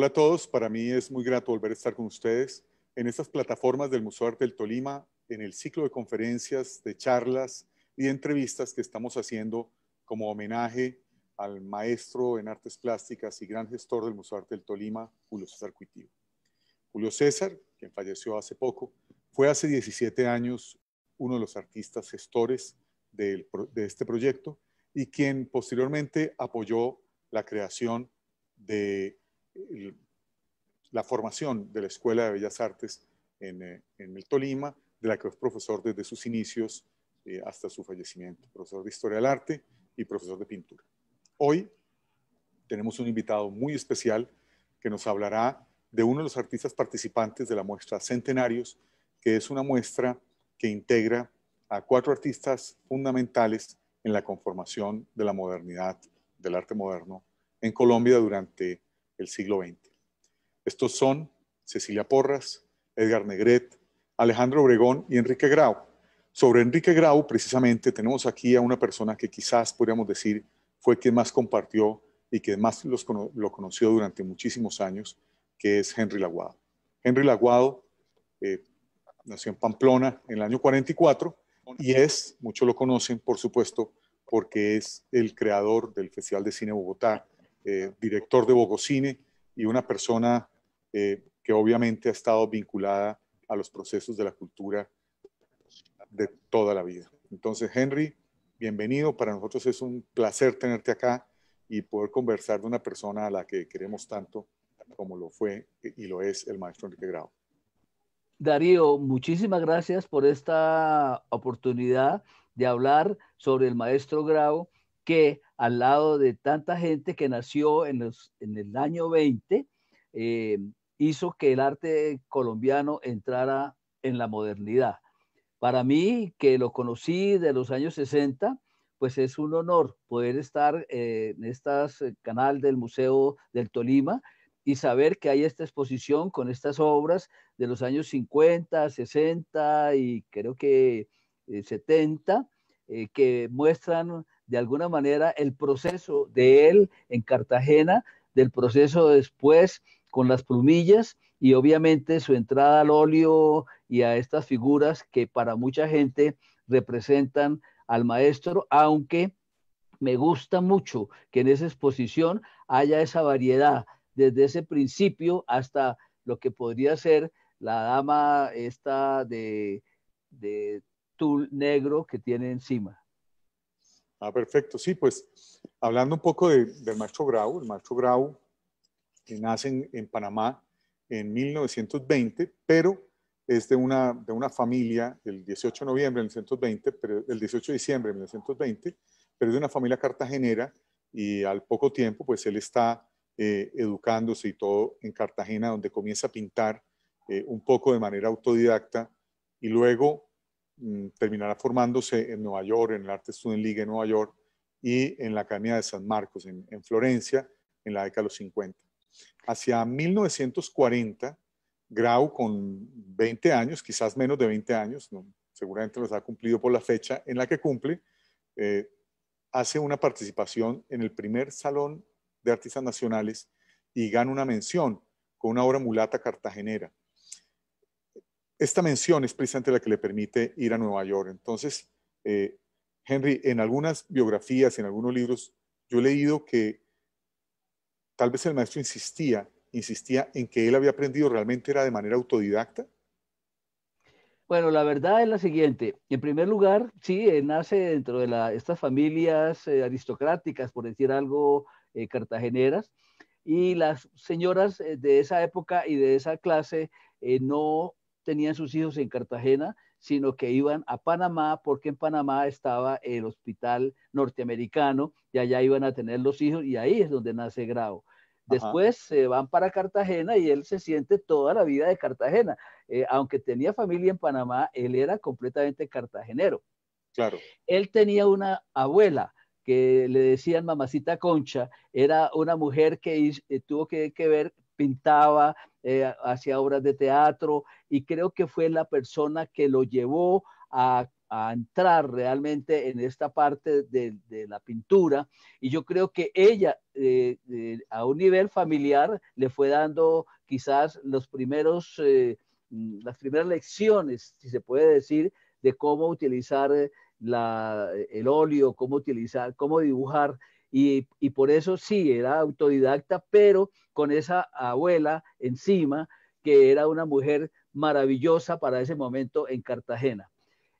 Hola a todos, para mí es muy grato volver a estar con ustedes en estas plataformas del Museo de Arte del Tolima, en el ciclo de conferencias, de charlas y entrevistas que estamos haciendo como homenaje al maestro en artes plásticas y gran gestor del Museo de Arte del Tolima, Julio César Cuitivo. Julio César, quien falleció hace poco, fue hace 17 años uno de los artistas gestores de este proyecto y quien posteriormente apoyó la creación de la formación de la Escuela de Bellas Artes en, eh, el Tolima, de la que fue profesor desde sus inicios eh, hasta su fallecimiento, profesor de Historia del Arte y profesor de pintura. Hoy tenemos un invitado muy especial que nos hablará de uno de los artistas participantes de la muestra Centenarios, que es una muestra que integra a cuatro artistas fundamentales en la conformación de la modernidad, del arte moderno, en Colombia durante el siglo XX. Estos son Cecilia Porras, Edgar Negret, Alejandro Obregón y Enrique Grau. Sobre Enrique Grau, precisamente, tenemos aquí a una persona que quizás podríamos decir fue quien más compartió y que más lo conoció durante muchísimos años, que es Henry Laguado. Henry Laguado eh, nació en Pamplona en el año 44 y es, muchos lo conocen, por supuesto, porque es el creador del Festival de Cine Bogotá, eh, director de Bogocine y una persona eh, que obviamente ha estado vinculada a los procesos de la cultura de toda la vida. Entonces, Henry, bienvenido. Para nosotros es un placer tenerte acá y poder conversar de una persona a la que queremos tanto como lo fue y lo es el maestro Enrique Grau. Darío, muchísimas gracias por esta oportunidad de hablar sobre el maestro Grau que al lado de tanta gente que nació en, el año 20, eh, hizo que el arte colombiano entrara en la modernidad. Para mí, que lo conocí de los años 60, pues es un honor poder estar eh, en este canal del Museo del Tolima y saber que hay esta exposición con estas obras de los años 50, 60 y creo que 70, que muestran de alguna manera el proceso de él en Cartagena, del proceso después con las plumillas y obviamente su entrada al óleo y a estas figuras que para mucha gente representan al maestro, aunque me gusta mucho que en esa exposición haya esa variedad, desde ese principio hasta lo que podría ser la dama esta de, tul negro que tiene encima. Ah, perfecto. Sí, pues hablando un poco del macho Grau, el macho Grau nace en, Panamá en 1920, pero es de una, de una familia El 18 de noviembre de 1920, pero, el 18 de diciembre de 1920, pero es de una familia cartagenera y al poco tiempo pues él está eh, educándose y todo en Cartagena, donde comienza a pintar eh, un poco de manera autodidacta y luego Mm, terminará formándose en Nueva York, en el arte Student League en Nueva York y en la Academia de San Marcos, en, Florencia, en la década de los 50. Hacia 1940, Grau, con 20 años, quizás menos de 20 años, seguramente los ha cumplido por la fecha en la que cumple, eh, hace una participación en el primer Salón de Artistas Nacionales y gana una mención con una obra mulata cartagenera esta mención es precisamente la que le permite ir a Nueva York. Entonces, eh, Henry, en algunas biografías, en algunos libros, yo he leído que tal vez el maestro insistía, insistía en que él había aprendido realmente era de manera autodidacta. Bueno, la verdad es la siguiente. En primer lugar, sí, eh, nace dentro de estas familias eh, aristocráticas, por decir algo, cartageneras, y las señoras de esa época y de esa clase no tenían sus hijos en Cartagena, sino que iban a Panamá porque en Panamá estaba el hospital norteamericano y allá iban a tener los hijos y ahí es donde nace Grau. Después se van para Cartagena y él se siente toda la vida de Cartagena. Eh, aunque tenía familia en Panamá, él era completamente cartagenero. Claro. Él tenía una abuela que le decían mamacita Concha, era una mujer que eh, tuvo que, que, ver pintaba, eh, hacía obras de teatro y creo que fue la persona que lo llevó a, entrar realmente en esta parte de, la pintura. Y yo creo que ella eh, eh, a un nivel familiar le fue dando quizás los primeros, mm, las primeras lecciones, si se puede decir, de cómo utilizar el óleo, cómo utilizar, cómo dibujar y, por eso sí, era autodidacta, pero con esa abuela encima, que era una mujer maravillosa para ese momento en Cartagena.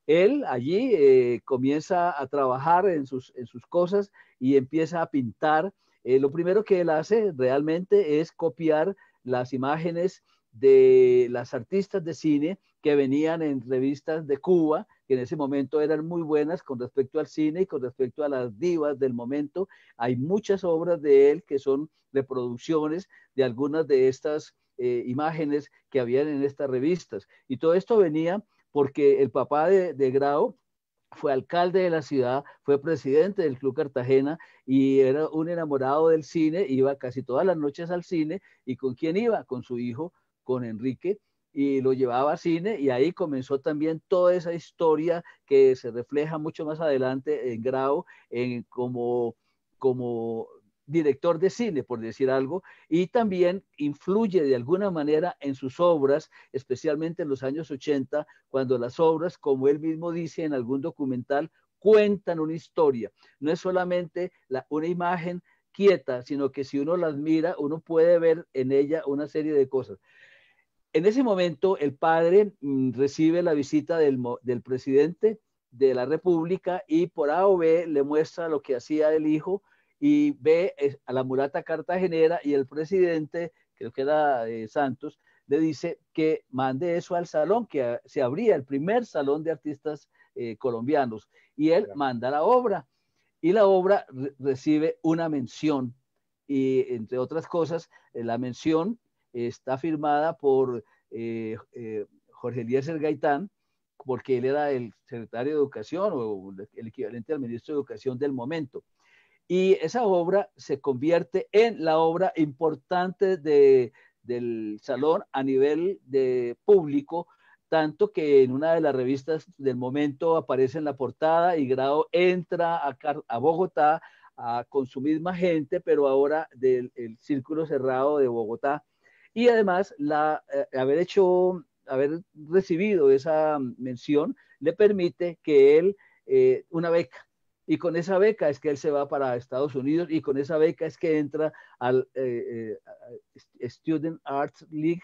Él allí eh, comienza a trabajar en sus, cosas y empieza a pintar. Eh, lo primero que él hace realmente es copiar las imágenes de las artistas de cine que venían en revistas de Cuba, que en ese momento eran muy buenas con respecto al cine y con respecto a las divas del momento. Hay muchas obras de él que son reproducciones de algunas de estas eh, imágenes que habían en estas revistas. Y todo esto venía porque el papá de, de Grau fue alcalde de la ciudad, fue presidente del Club Cartagena y era un enamorado del cine, iba casi todas las noches al cine y con quién iba, con su hijo, con Enrique, y lo llevaba al cine y ahí comenzó también toda esa historia que se refleja mucho más adelante en Grau en, como, director de cine, por decir algo, y también influye de alguna manera en sus obras, especialmente en los años 80, cuando las obras, como él mismo dice en algún documental, cuentan una historia. No es solamente una imagen quieta, sino que si uno la mira, uno puede ver en ella una serie de cosas. En ese momento, el padre mm, recibe la visita del, presidente de la República y por A o B le muestra lo que hacía el hijo y ve eh, a la murata cartagenera y el presidente, creo que era eh, Santos, le dice que mande eso al salón, que se abría el primer salón de artistas eh, colombianos. Y él manda la obra. Y la obra recibe una mención. Y entre otras cosas, la mención está firmada por eh, eh, Jorge Gaitán, porque él era el secretario de Educación o el equivalente al ministro de Educación del momento. Y esa obra se convierte en la obra importante de, del salón a nivel de público, tanto que en una de las revistas del momento aparece en la portada y Grado entra a, Bogotá con su misma gente, pero ahora del círculo cerrado de Bogotá y además, eh, haber hecho, haber recibido esa mención le permite que él, eh, una beca, y con esa beca es que él se va para Estados Unidos y con esa beca es que entra al eh, Student Arts League,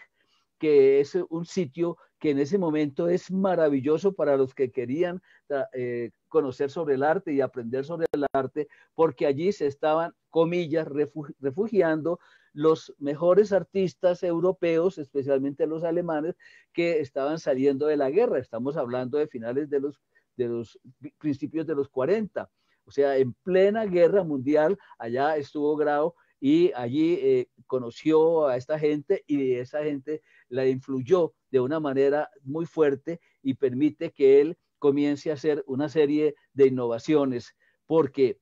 que es un sitio que en ese momento es maravilloso para los que querían conocer sobre el arte y aprender sobre el arte, porque allí se estaban, comillas, refugiando los mejores artistas europeos, especialmente los alemanes, que estaban saliendo de la guerra. Estamos hablando de finales de los, de los principios de los 40. O sea, en plena guerra mundial, allá estuvo Grau y allí eh, conoció a esta gente y esa gente la influyó de una manera muy fuerte y permite que él comience a hacer una serie de innovaciones, porque,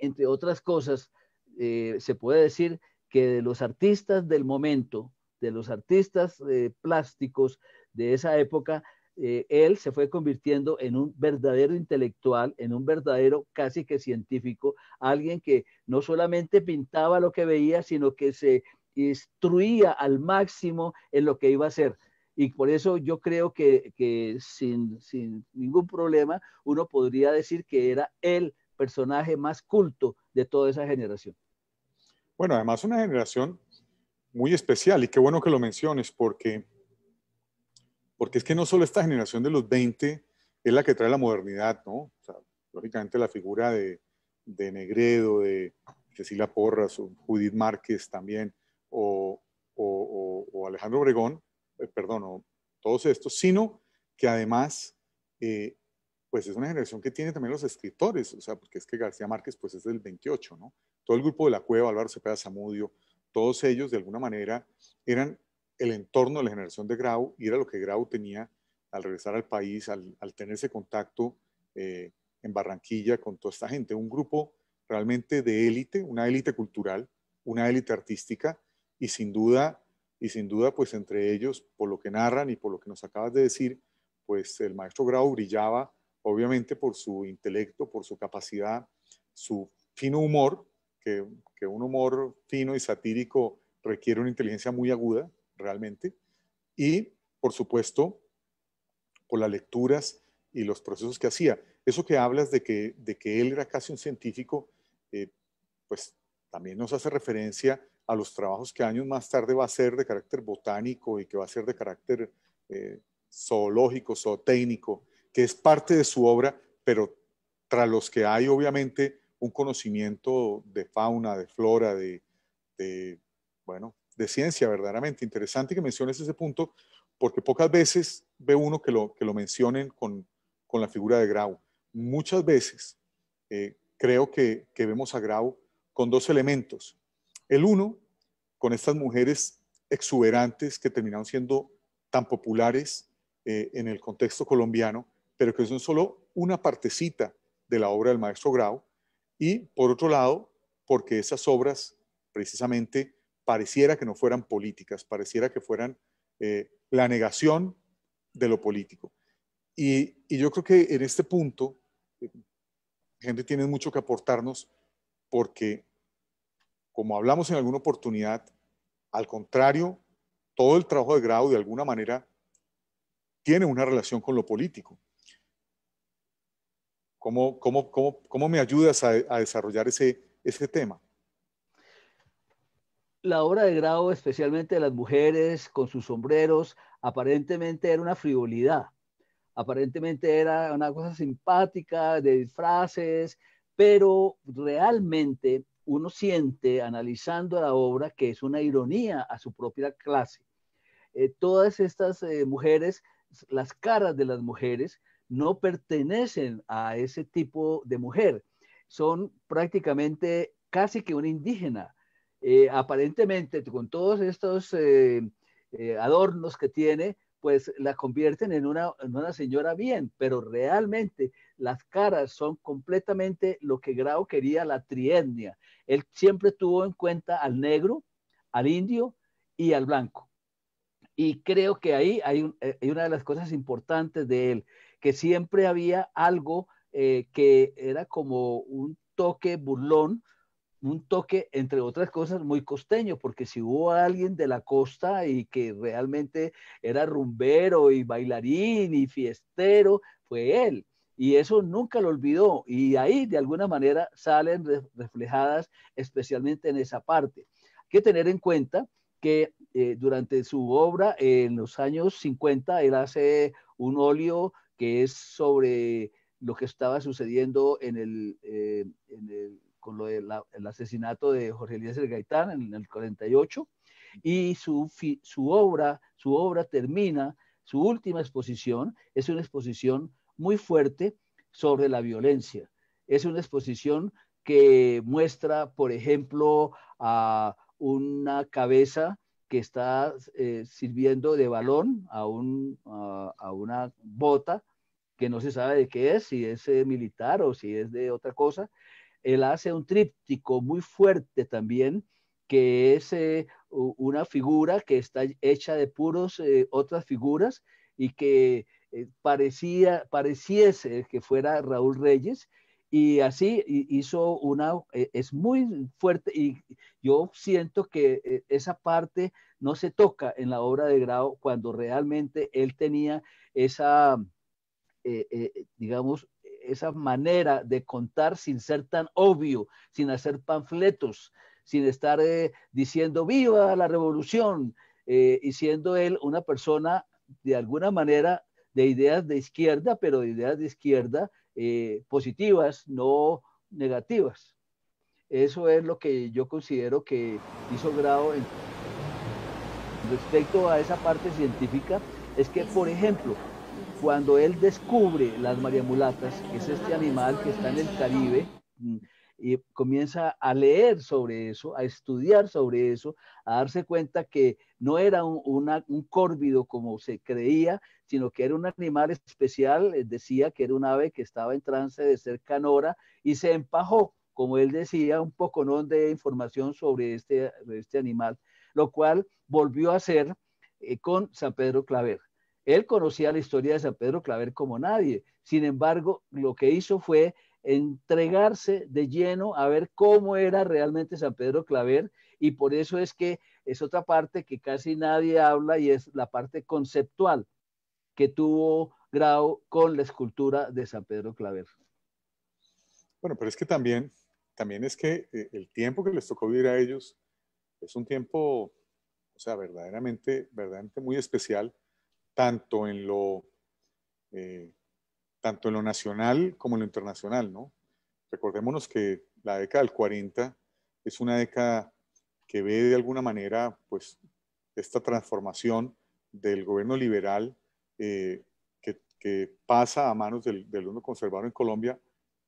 entre otras cosas, eh, se puede decir que de los artistas del momento, de los artistas eh, plásticos de esa época, eh, él se fue convirtiendo en un verdadero intelectual, en un verdadero casi que científico, alguien que no solamente pintaba lo que veía, sino que se instruía al máximo en lo que iba a hacer. Y por eso yo creo que, sin ningún problema uno podría decir que era el personaje más culto de toda esa generación. Bueno, además una generación muy especial y qué bueno que lo menciones porque, porque es que no solo esta generación de los 20 es la que trae la modernidad, ¿no? lógicamente la figura de, de Negredo, de Cecilia Porras, o Judith Márquez también, o, o, Alejandro Obregón, eh, perdón, o todos estos, sino que además eh, pues es una generación que tiene también los escritores, o sea, porque es que García Márquez pues es del 28, ¿no? Todo el grupo de La Cueva, Álvaro Cepeda Zamudio, todos ellos de alguna manera eran el entorno de la generación de Grau y era lo que Grau tenía al regresar al país, al, tener ese contacto eh, en Barranquilla con toda esta gente, un grupo realmente de élite, una élite cultural, una élite artística y sin duda, y sin duda pues entre ellos, por lo que narran y por lo que nos acabas de decir, pues el maestro Grau brillaba obviamente por su intelecto, por su capacidad, su fino humor, que, un humor fino y satírico requiere una inteligencia muy aguda, realmente, y por supuesto por las lecturas y los procesos que hacía. Eso que hablas de que, de que él era casi un científico, eh, pues también nos hace referencia a los trabajos que años más tarde va a ser de carácter botánico y que va a ser de carácter eh, zoológico, zootécnico, que es parte de su obra, pero tras los que hay obviamente un conocimiento de fauna, de flora, de, bueno, de ciencia verdaderamente. Interesante que menciones ese punto, porque pocas veces ve uno que lo, que lo mencionen con, la figura de Grau. Muchas veces eh, creo que, vemos a Grau con dos elementos. El uno, con estas mujeres exuberantes que terminaron siendo tan populares eh, en el contexto colombiano, pero que son solo una partecita de la obra del maestro Grau. Y por otro lado, porque esas obras precisamente pareciera que no fueran políticas, pareciera que fueran eh, la negación de lo político. Y, yo creo que en este punto, eh, gente tiene mucho que aportarnos porque, como hablamos en alguna oportunidad, al contrario, todo el trabajo de Grau de alguna manera tiene una relación con lo político. ¿Cómo, me ayudas a, desarrollar ese, tema? la obra de grado, especialmente de las mujeres con sus sombreros, aparentemente era una frivolidad, aparentemente era una cosa simpática de disfraces, pero realmente uno siente analizando la obra que es una ironía a su propia clase. Eh, todas estas eh, mujeres, las caras de las mujeres, no pertenecen a ese tipo de mujer. Son prácticamente casi que una indígena. Eh, aparentemente, con todos estos eh, eh, adornos que tiene, pues la convierten en una, señora bien, pero realmente las caras son completamente lo que Grau quería, la trietnia. Él siempre tuvo en cuenta al negro, al indio y al blanco. Y creo que ahí hay, una de las cosas importantes de él que siempre había algo eh, que era como un toque burlón, un toque, entre otras cosas, muy costeño, porque si hubo alguien de la costa y que realmente era rumbero y bailarín y fiestero, fue él. Y eso nunca lo olvidó. Y ahí, de alguna manera, salen reflejadas especialmente en esa parte. Hay que tener en cuenta que eh, durante su obra, en los años 50, él hace un óleo es sobre lo que estaba sucediendo en el, eh, asesinato de Jorge Elías del Gaitán en el 48 y su, obra, su obra termina, su última exposición es una exposición muy fuerte sobre la violencia. Es una exposición que muestra, por ejemplo, a una cabeza que está eh, sirviendo de balón a una bota que no se sabe de qué es, si es eh, militar o si es de otra cosa. Él hace un tríptico muy fuerte también, que es eh, una figura que está hecha de puros eh, otras figuras y que parecía, pareciese que fuera Raúl Reyes. Y así hizo una, e, es muy fuerte y yo siento que e, esa parte no se toca en la obra de Grau cuando realmente él tenía esa, eh, eh, eh, digamos, esa manera de contar sin ser tan obvio, sin hacer panfletos, sin estar diciendo viva la revolución y siendo él una persona de alguna manera de ideas de izquierda, pero de ideas de izquierda positivas, no negativas. Eso es lo que yo considero que hizo Grado en respecto a esa parte científica, es que, por ejemplo, cuando él descubre las mariamulatas, que es este animal que está en el Caribe, mm, y comienza a leer sobre eso, a estudiar sobre eso, a darse cuenta que no era un, una, córvido como se creía, sino que era un animal especial, eh, decía que era un ave que estaba en trance de ser canora y se empajó, como él decía, un poco ¿no? de información sobre este, este animal, lo cual volvió a hacer eh, con San Pedro Claver. Él conocía la historia de San Pedro Claver como nadie. Sin embargo, lo que hizo fue entregarse de lleno a ver cómo era realmente San Pedro Claver y por eso es que es otra parte que casi nadie habla y es la parte conceptual que tuvo Grau con la escultura de San Pedro Claver. Bueno, pero es que también, también es que eh, el tiempo que les tocó vivir a ellos es un tiempo, o sea, verdaderamente, verdaderamente muy especial tanto en lo, eh, tanto en lo nacional como en lo internacional, ¿no? Recordémonos que la década del 40 es una década que ve de alguna manera, pues, esta transformación del gobierno liberal eh, que, pasa a manos del, uno conservador en Colombia,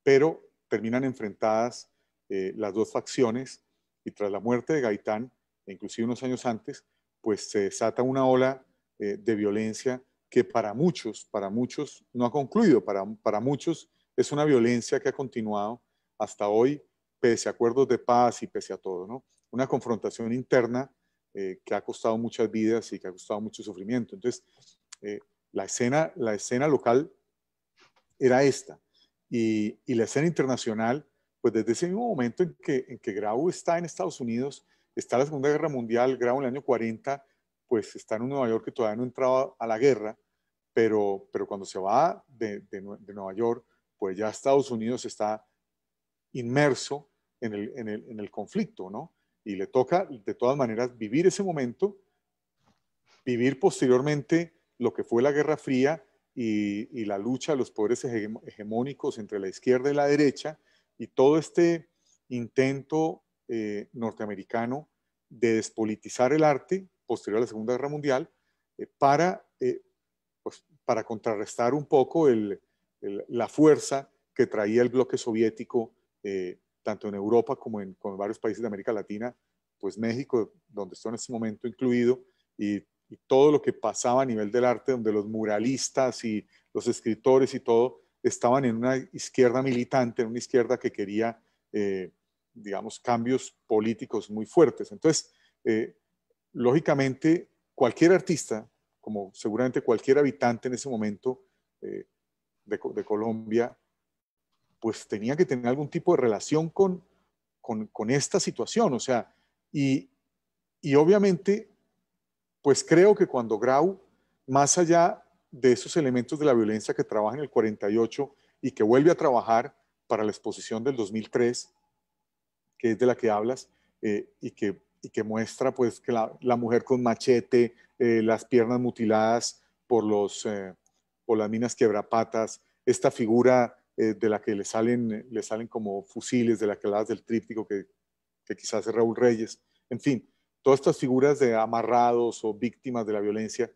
pero terminan enfrentadas eh, las dos facciones y tras la muerte de Gaitán, e inclusive unos años antes, pues se desata una ola eh, de violencia que para muchos, para muchos no ha concluido, para, muchos es una violencia que ha continuado hasta hoy, pese a acuerdos de paz y pese a todo, ¿no? Una confrontación interna eh, que ha costado muchas vidas y que ha costado mucho sufrimiento. Entonces, eh, la, escena, la escena local era esta. Y, la escena internacional, pues desde ese mismo momento en que, en que Grau está en Estados Unidos, está la Segunda Guerra Mundial, Grau en el año 40 pues está en un Nueva York que todavía no entraba a la guerra, pero, pero cuando se va de, de, Nueva York, pues ya Estados Unidos está inmerso en el, en, el, en el, conflicto, ¿no? Y le toca, de todas maneras, vivir ese momento, vivir posteriormente lo que fue la Guerra Fría y, y la lucha de los poderes hegemónicos entre la izquierda y la derecha, y todo este intento eh, norteamericano de despolitizar el arte posterior a la Segunda Guerra Mundial, eh, para, eh, pues, para contrarrestar un poco la fuerza que traía el bloque soviético, eh, tanto en Europa como en, varios países de América Latina, pues México, donde estoy en ese momento incluido, y, todo lo que pasaba a nivel del arte, donde los muralistas y los escritores y todo estaban en una izquierda militante, en una izquierda que quería, digamos, cambios políticos muy fuertes. Entonces, lógicamente cualquier artista, como seguramente cualquier habitante en ese momento eh, de, Colombia, pues tenía que tener algún tipo de relación con, con, esta situación. O sea, y, obviamente, pues creo que cuando Grau, más allá de esos elementos de la violencia que trabaja en el 48 y que vuelve a trabajar para la exposición del 2003, que es de la que hablas, eh, y que y que muestra pues que la, mujer con machete, eh, las piernas mutiladas por, los, eh, por las minas quebrapatas, esta figura eh, de la que le salen, le salen como fusiles, de la que hablas del tríptico que, que quizás es Raúl Reyes, en fin, todas estas figuras de amarrados o víctimas de la violencia,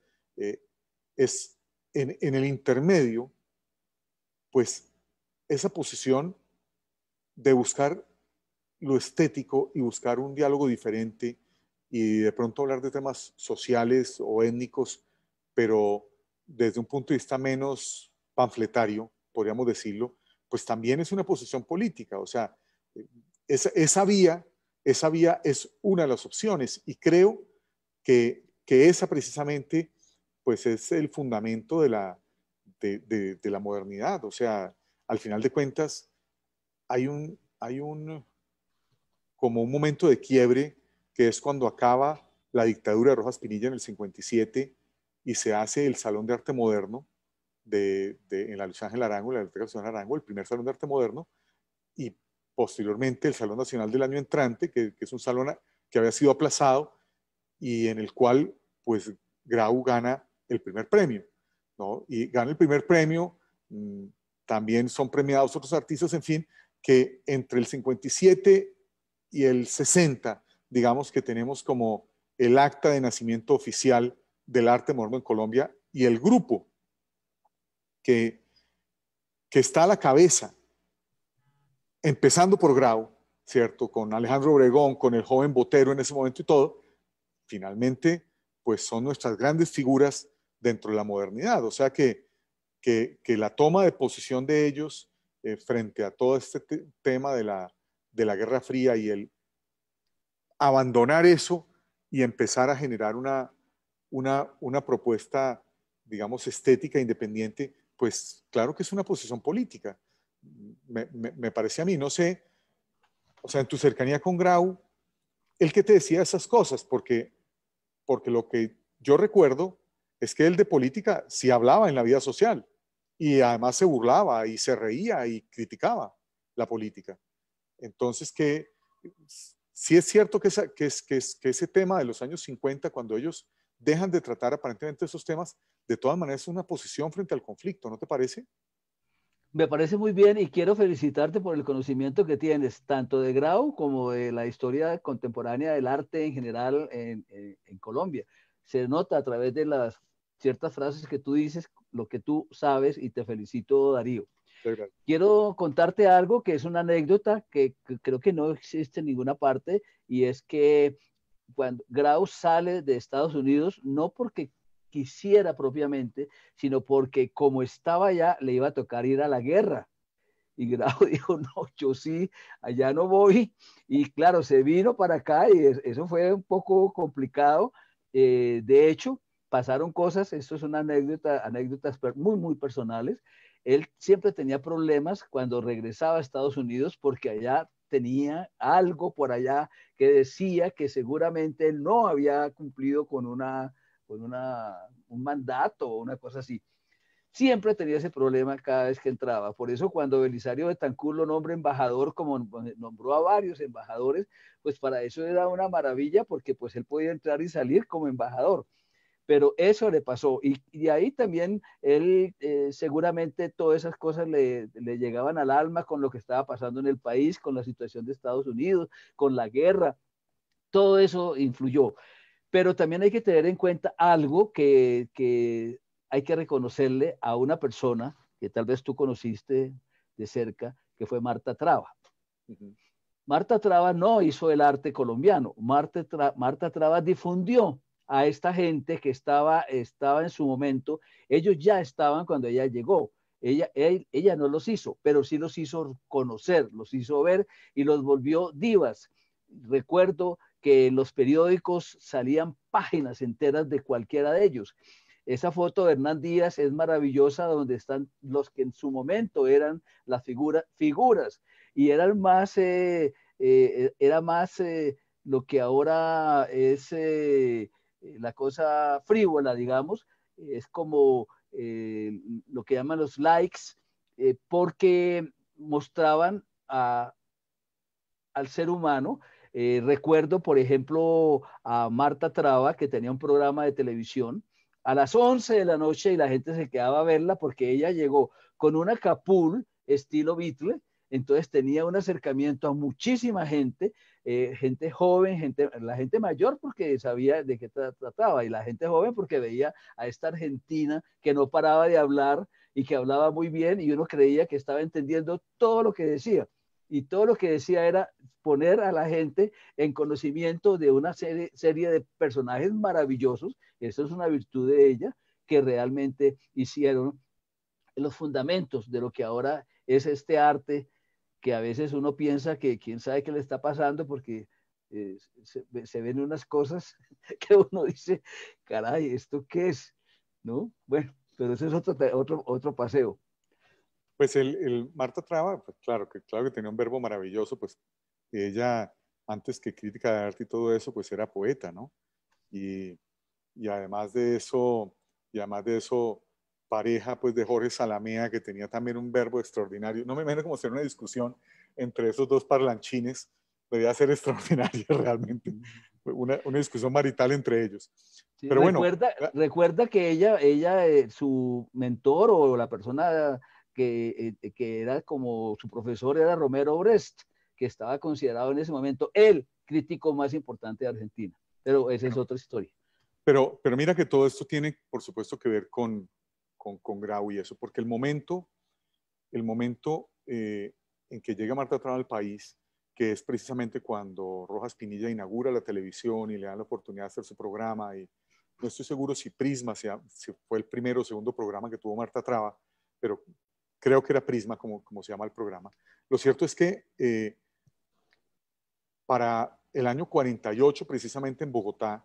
es en, en el intermedio, pues esa posición de buscar lo estético y buscar un diálogo diferente y de pronto hablar de temas sociales o étnicos, pero desde un punto de vista menos panfletario, podríamos decirlo, pues también es una posición política. O sea, esa, vía, esa vía es una de las opciones y creo que, esa precisamente pues es el fundamento de la, la modernidad. O sea, al final de cuentas, hay un, hay un como un momento de quiebre, que es cuando acaba la dictadura de Rojas Pinilla en el 57 y se hace el Salón de Arte Moderno de, en la Luis Ángel Arango, en la Biblioteca Arango, el primer Salón de Arte Moderno, y posteriormente el Salón Nacional del año entrante, que, que es un salón que había sido aplazado y en el cual, pues, Grau gana el primer premio, ¿no? Y gana el primer premio, mm, también son premiados otros artistas, en fin, que entre el 57 y el 60, digamos que tenemos como el acta de nacimiento oficial del arte moderno en Colombia y el grupo que, está a la cabeza, empezando por Grau, ¿cierto? Con Alejandro Obregón, con el joven Botero en ese momento y todo, finalmente, pues son nuestras grandes figuras dentro de la modernidad. O sea que, que, la toma de posición de ellos eh, frente a todo este tema de la de la Guerra Fría y el abandonar eso y empezar a generar una, una, una propuesta, digamos, estética independiente, pues claro que es una posición política. Me, parece a mí, no sé, o sea, en tu cercanía con Grau, el que te decía esas cosas, porque, porque lo que yo recuerdo es que él de política sí hablaba en la vida social y además se burlaba y se reía y criticaba la política. Entonces, que sí es cierto que, ese tema de los años 50, cuando ellos dejan de tratar aparentemente esos temas, de todas maneras es una posición frente al conflicto, ¿no te parece? Me parece muy bien y quiero felicitarte por el conocimiento que tienes, tanto de Grau como de la historia contemporánea del arte en general en Colombia. Se nota a través de las ciertas frases que tú dices, lo que tú sabes y te felicito, Darío. Quiero contarte algo que es una anécdota que, creo que no existe en ninguna parte y es que cuando Grau sale de Estados Unidos no porque quisiera propiamente, sino porque como estaba allá le iba a tocar ir a la guerra. Y Grau dijo, no, yo sí, allá no voy. Y claro, se vino para acá y eso fue un poco complicado. Eh, de hecho, pasaron cosas, esto es una anécdota, anécdotas muy, muy personales. Él siempre tenía problemas cuando regresaba a Estados Unidos porque allá tenía algo por allá que decía que seguramente no había cumplido con, una, un mandato o una cosa así. Siempre tenía ese problema cada vez que entraba. Por eso cuando Belisario Betancourt lo nombra embajador, como nombró a varios embajadores, pues para eso era una maravilla porque pues él podía entrar y salir como embajador pero eso le pasó. Y, ahí también él eh, seguramente todas esas cosas le, llegaban al alma con lo que estaba pasando en el país, con la situación de Estados Unidos, con la guerra. Todo eso influyó. Pero también hay que tener en cuenta algo que, hay que reconocerle a una persona que tal vez tú conociste de cerca, que fue Marta Traba. Marta Traba no hizo el arte colombiano, Marta, Marta Traba difundió a esta gente que estaba, estaba en su momento. Ellos ya estaban cuando ella llegó. Ella, ella no los hizo, pero sí los hizo conocer, los hizo ver y los volvió divas. Recuerdo que en los periódicos salían páginas enteras de cualquiera de ellos. Esa foto de Hernán Díaz es maravillosa, donde están los que en su momento eran las figura, figuras y eran más, eh, eh, era más eh, lo que ahora es eh, la cosa frívola, digamos, es como eh, lo que llaman los likes, eh, porque mostraban al ser humano. recuerdo, por ejemplo, a Marta Traba, que tenía un programa de televisión a las 11 de la noche y la gente se quedaba a verla porque ella llegó con una capul estilo Beatle, entonces tenía un acercamiento a muchísima gente eh, gente joven, la gente mayor porque sabía de qué trataba y la gente joven porque veía a esta Argentina que no paraba de hablar y que hablaba muy bien y uno creía que estaba entendiendo todo lo que decía. Y todo lo que decía era poner a la gente en conocimiento de una serie, serie de personajes maravillosos, eso es una virtud de ella, que realmente hicieron los fundamentos de lo que ahora es este arte que a veces uno piensa que quién sabe qué le está pasando porque eh, se, ven unas cosas que uno dice, caray, ¿esto qué es? ¿No? Bueno, pero ese es otro, otro, otro paseo. Pues el, el Marta Traba, pues claro, que, claro que tenía un verbo maravilloso, pues ella, antes que crítica de arte y todo eso, pues era poeta, ¿no? Y, y además de eso, y además de eso, pareja pues de Jorge Salamea, que tenía también un verbo extraordinario. No me imagino como ser una discusión entre esos dos parlanchines, debía ser extraordinaria realmente, una, una discusión marital entre ellos. Pero bueno, recuerda que ella, ella eh, su mentor o la persona que, eh, que era como su profesor era Romero Brest, que estaba considerado en ese momento el crítico más importante de Argentina. Pero esa es otra historia. Pero, pero, mira que todo esto tiene, por supuesto, que ver con, con, Grau y eso, porque el momento, el momento eh, en que llega Marta Traba al país, que es precisamente cuando Rojas Pinilla inaugura la televisión y le dan la oportunidad de hacer su programa, y no estoy seguro si Prisma sea, fue el primero o segundo programa que tuvo Marta Traba, pero creo que era Prisma como, se llama el programa. Lo cierto es que eh, para el año 48, precisamente en Bogotá,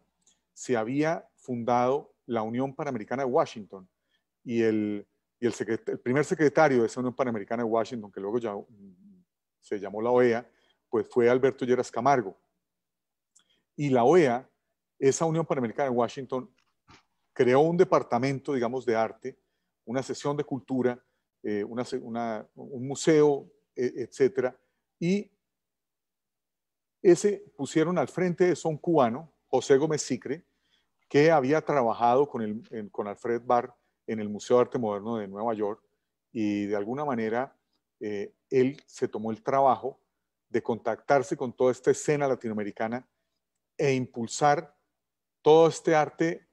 se había fundado la Unión Panamericana de Washington, y el, y el, primer secretario de esa Unión Panamericana de Washington, que luego ya, mm, se llamó la OEA, pues fue Alberto Lleras Camargo. Y la OEA, esa Unión Panamericana de Washington, creó un departamento, digamos, de arte, una sesión de cultura, eh, una, un museo, e-, etcétera, y ese pusieron al frente de eso un cubano, José Gómez Sicre, que había trabajado con, con Alfred Barr en el Museo de Arte Moderno de Nueva York y de alguna manera eh, él se tomó el trabajo de contactarse con toda esta escena latinoamericana e impulsar todo este arte,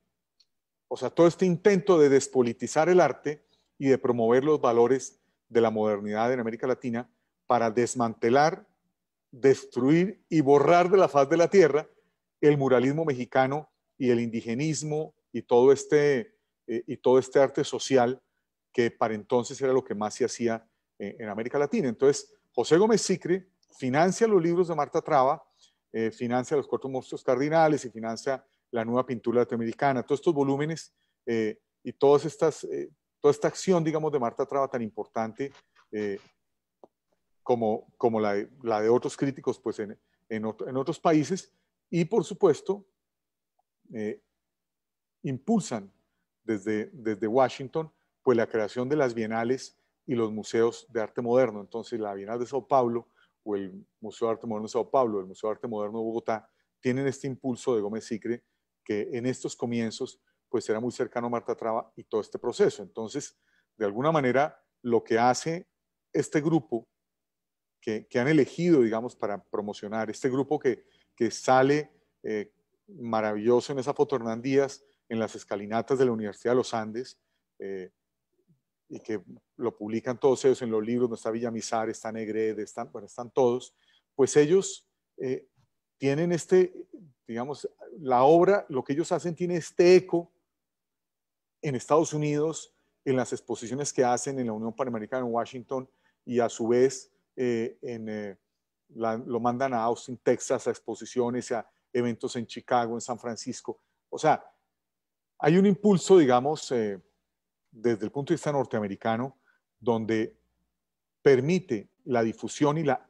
o sea, todo este intento de despolitizar el arte y de promover los valores de la modernidad en América Latina para desmantelar, destruir y borrar de la faz de la tierra el muralismo mexicano y el indigenismo y todo este eh, y todo este arte social que para entonces era lo que más se hacía en América Latina. Entonces, José Gómez Sicre financia los libros de Marta Traba, eh, financia los Cuatro monstruos cardinales y financia la nueva pintura latinoamericana, todos estos volúmenes eh, y todas estas, toda esta acción, digamos, de Marta Traba tan importante como, como la, de, otros críticos pues, en, en otros países. Y por supuesto, impulsan desde, Washington, pues la creación de las bienales y los museos de arte moderno. Entonces, la Bienal de Sao Paulo o el Museo de Arte Moderno de Sao Paulo, el Museo de Arte Moderno de Bogotá, tienen este impulso de Gómez Sicre que en estos comienzos pues era muy cercano a Marta Traba y todo este proceso. Entonces, de alguna manera, lo que hace este grupo que, han elegido, digamos, para promocionar, este grupo que, que sale eh, maravilloso en esa foto Díaz en las escalinatas de la Universidad de los Andes eh, y que lo publican todos ellos en los libros, no está Villamizar, está Negred, están, bueno, están todos, pues ellos eh, tienen este, digamos, la obra, lo que ellos hacen tiene este eco en Estados Unidos, en las exposiciones que hacen en la Unión Panamericana en Washington y a su vez eh, lo mandan a Austin, Texas, a exposiciones, a eventos en Chicago, en San Francisco. O sea, hay un impulso, digamos, eh, desde el punto de vista norteamericano, donde permite la difusión y la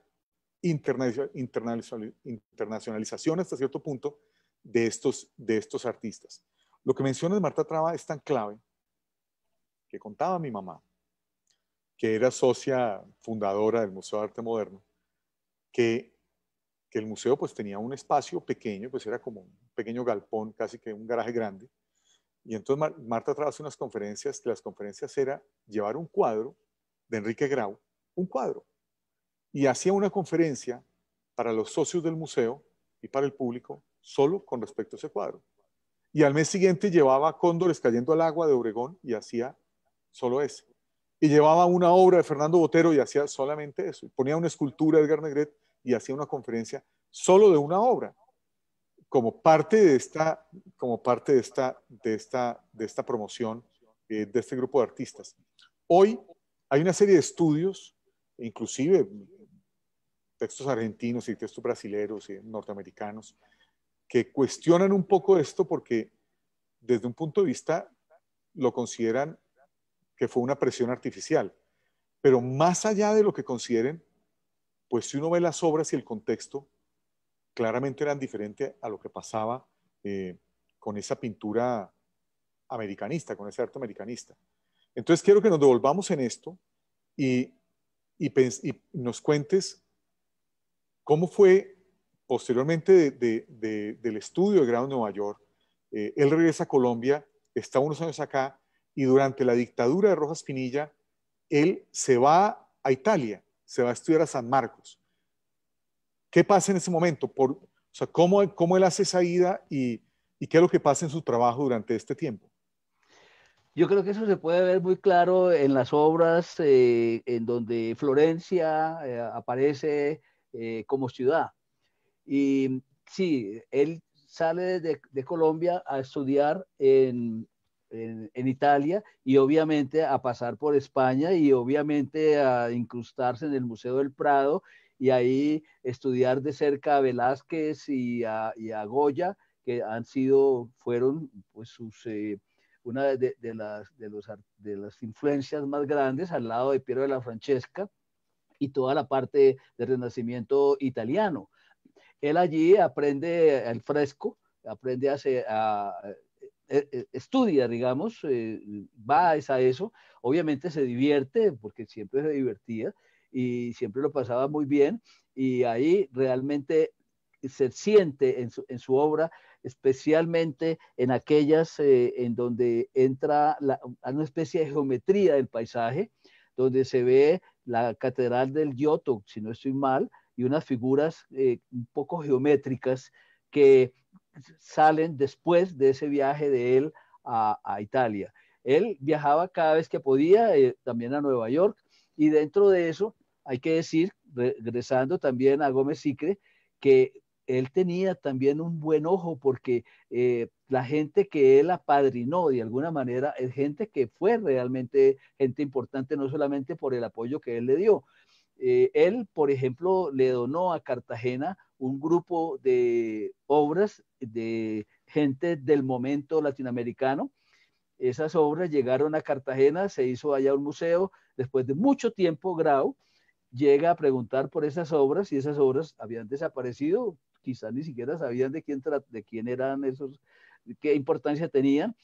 internacionalización hasta cierto punto de estos, de estos artistas. Lo que menciona Marta Traba es tan clave que contaba mi mamá, que era socia fundadora del Museo de Arte Moderno, que, que el museo pues tenía un espacio pequeño, pues era como un pequeño galpón, casi que un garaje grande, y entonces Marta Marta trajo unas conferencias, que las conferencias era llevar un cuadro de Enrique Grau, un cuadro, y hacía una conferencia para los socios del museo y para el público solo con respecto a ese cuadro. Y al mes siguiente llevaba Cóndores cayendo al agua de Obregón y hacía solo ese. Y llevaba una obra de Fernando Botero y hacía solamente eso. ponía una escultura de Edgar Negret y hacía una conferencia solo de una obra como parte de esta, como parte de esta, de esta, de esta promoción eh, de este grupo de artistas. Hoy hay una serie de estudios, inclusive textos argentinos y textos brasileños y norteamericanos, que cuestionan un poco esto porque desde un punto de vista lo consideran que fue una presión artificial. Pero más allá de lo que consideren, pues si uno ve las obras y el contexto, claramente eran diferentes a lo que pasaba eh, con esa pintura americanista, con ese arte americanista. Entonces quiero que nos devolvamos en esto y, nos cuentes cómo fue posteriormente del estudio de grado en Nueva York. Eh, él regresa a Colombia, está unos años acá y durante la dictadura de Rojas Pinilla, él se va a Italia, se va a estudiar a San Marcos. ¿Qué pasa en ese momento? Por, o sea, ¿cómo, ¿Cómo él hace esa ida y, y qué es lo que pasa en su trabajo durante este tiempo? Yo creo que eso se puede ver muy claro en las obras eh, en donde Florencia eh, aparece eh, como ciudad. Y sí, él sale de, Colombia a estudiar en, en, en, Italia y obviamente a pasar por España y obviamente a incrustarse en el Museo del Prado y ahí estudiar de cerca a Velázquez y a, y a Goya, que han sido, fueron pues, eh, una de, de, las, de, los, de las influencias más grandes al lado de Piero de la Francesca y toda la parte del Renacimiento italiano. Él allí aprende el fresco, aprende a, a e, e, estudia, digamos, eh, va a eso, obviamente se divierte, porque siempre se divertía, y siempre lo pasaba muy bien y ahí realmente se siente en su, en su obra especialmente en aquellas eh, en donde entra una especie de geometría del paisaje, donde se ve la catedral del Giotto, si no estoy mal, y unas figuras eh, un poco geométricas que salen después de ese viaje de él a, Italia. Él viajaba cada vez que podía, eh, también a Nueva York, y dentro de eso hay que decir, regresando también a Gómez Sicre, que él tenía también un buen ojo porque eh, la gente que él apadrinó de alguna manera es gente que fue realmente gente importante, no solamente por el apoyo que él le dio. Eh, él, por ejemplo, le donó a Cartagena un grupo de obras de gente del momento latinoamericano. Esas obras llegaron a Cartagena, se hizo allá un museo, después de mucho tiempo, Grau, llega a preguntar por esas obras y esas obras habían desaparecido, quizás ni siquiera sabían de quién, de quién eran esos, qué importancia tenían,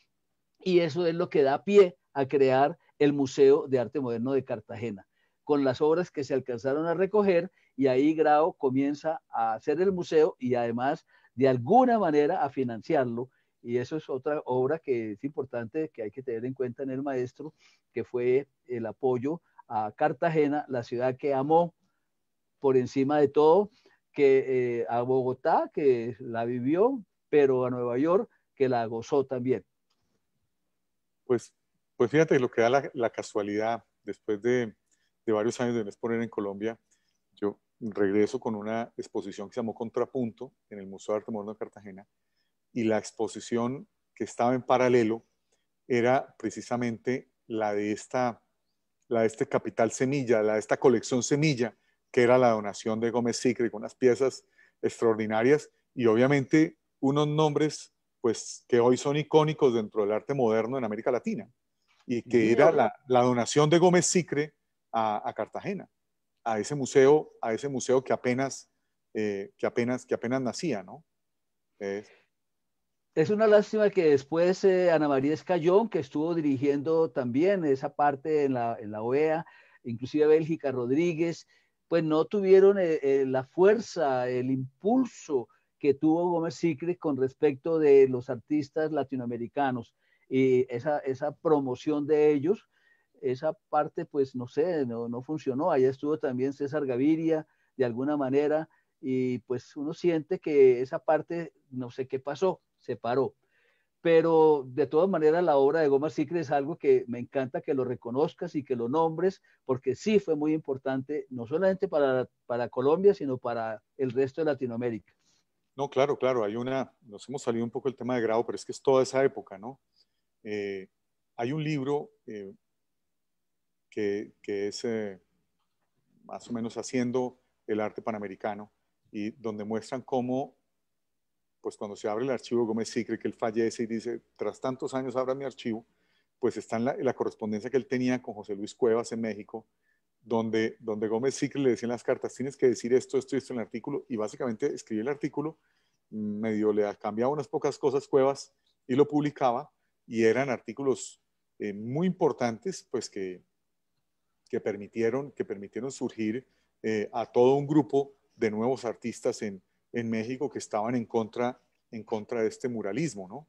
y eso es lo que da pie a crear el Museo de Arte Moderno de Cartagena, con las obras que se alcanzaron a recoger, y ahí Grau comienza a hacer el museo y además de alguna manera a financiarlo, y eso es otra obra que es importante, que hay que tener en cuenta en el maestro, que fue el apoyo a Cartagena, la ciudad que amó por encima de todo, que eh, a Bogotá, que la vivió, pero a Nueva York, que la gozó también. Pues, pues fíjate lo que da la, casualidad, después de, de, varios años de exponer en Colombia, yo regreso con una exposición que se llamó Contrapunto en el Museo de Arte Moderno de Cartagena, y la exposición que estaba en paralelo era precisamente la de esta la, este capital semilla, la, esta colección semilla, que era la donación de Gómez Sicre, con unas piezas extraordinarias y obviamente unos nombres pues que hoy son icónicos dentro del arte moderno en América Latina y que era la, donación de Gómez Sicre a, Cartagena, a ese museo, a ese museo que apenas, eh, que apenas, que apenas nacía, ¿no? Es una lástima que después eh, Ana María Escayón, que estuvo dirigiendo también esa parte en la, OEA, e inclusive Bélgica Rodríguez, pues no tuvieron eh, eh, la fuerza, el impulso que tuvo Gómez Sicre con respecto de los artistas latinoamericanos y esa, promoción de ellos, esa parte pues no sé, no, no funcionó. Allá estuvo también César Gaviria de alguna manera y pues uno siente que esa parte no sé qué pasó separó paró. Pero de todas maneras la obra de Gómez Sicre es algo que me encanta que lo reconozcas y que lo nombres, porque sí fue muy importante, no solamente para, Colombia, sino para el resto de Latinoamérica. No, claro, claro, hay una, nos hemos salido un poco el tema de grado, pero es que es toda esa época, ¿no? Eh, hay un libro eh, que, es eh, más o menos haciendo el arte panamericano y donde muestran cómo pues cuando se abre el archivo Gómez Sicre, que él fallece y dice, tras tantos años abra mi archivo, pues está en la, correspondencia que él tenía con José Luis Cuevas en México, donde, donde Gómez Sicre le decía en las cartas, tienes que decir esto, esto y esto en el artículo, y básicamente escribía el artículo, medio le cambiaba unas pocas cosas Cuevas y lo publicaba, y eran artículos eh, muy importantes, pues que, que, permitieron, que permitieron surgir eh, a todo un grupo de nuevos artistas en, en México que estaban en contra en contra de este muralismo, ¿no?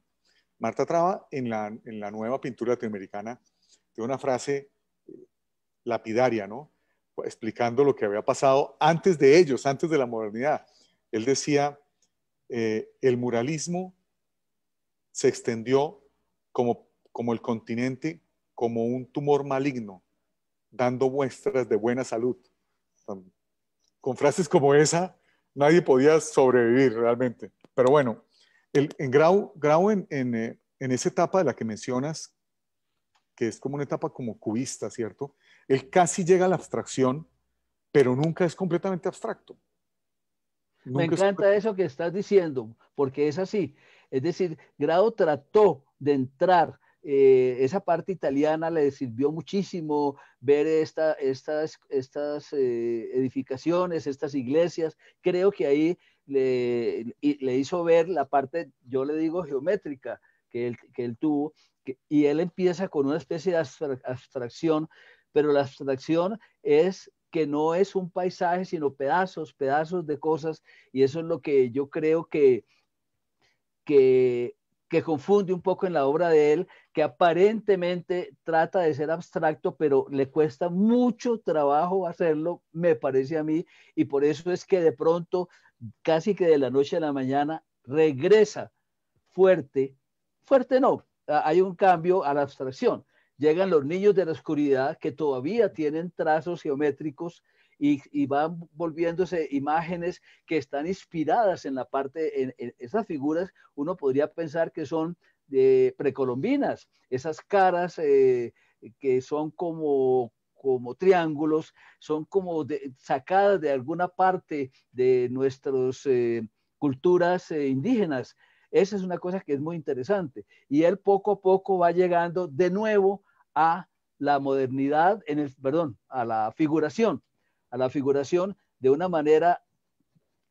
Marta Traba, en la, nueva pintura latinoamericana, tiene una frase eh, lapidaria, ¿no? Explicando lo que había pasado antes de ellos, antes de la modernidad. Él decía, eh, el muralismo se extendió como, como el continente, como un tumor maligno, dando muestras de buena salud. Con frases como esa, nadie podía sobrevivir realmente. Pero bueno, en Grau, eh, en, esa etapa de la que mencionas, que es como una etapa como cubista, ¿cierto? Él casi llega a la abstracción, pero nunca es completamente abstracto. Me encanta eso que estás diciendo, porque es así. Es decir, Grau trató de entrar eh, esa parte italiana le sirvió muchísimo ver esta, estas, estas eh, edificaciones, estas iglesias. Creo que ahí le, le hizo ver la parte, yo le digo, geométrica que él, tuvo, y él empieza con una especie de abstracción, pero la abstracción es que no es un paisaje, sino pedazos, pedazos de cosas, y eso es lo que yo creo que, que confunde un poco en la obra de él que aparentemente trata de ser abstracto, pero le cuesta mucho trabajo hacerlo, me parece a mí, y por eso es que de pronto, casi que de la noche a la mañana, regresa fuerte, fuerte no, hay un cambio a la abstracción. Llegan los niños de la oscuridad que todavía tienen trazos geométricos y, van volviéndose imágenes que están inspiradas en la parte, en, en esas figuras, uno podría pensar que son precolombinas, esas caras eh, que son como como triángulos, son como sacadas de alguna parte de nuestras eh, culturas eh, indígenas. Esa es una cosa que es muy interesante. Y él poco a poco va llegando de nuevo a la modernidad, en el, perdón, a la figuración, a la figuración de una manera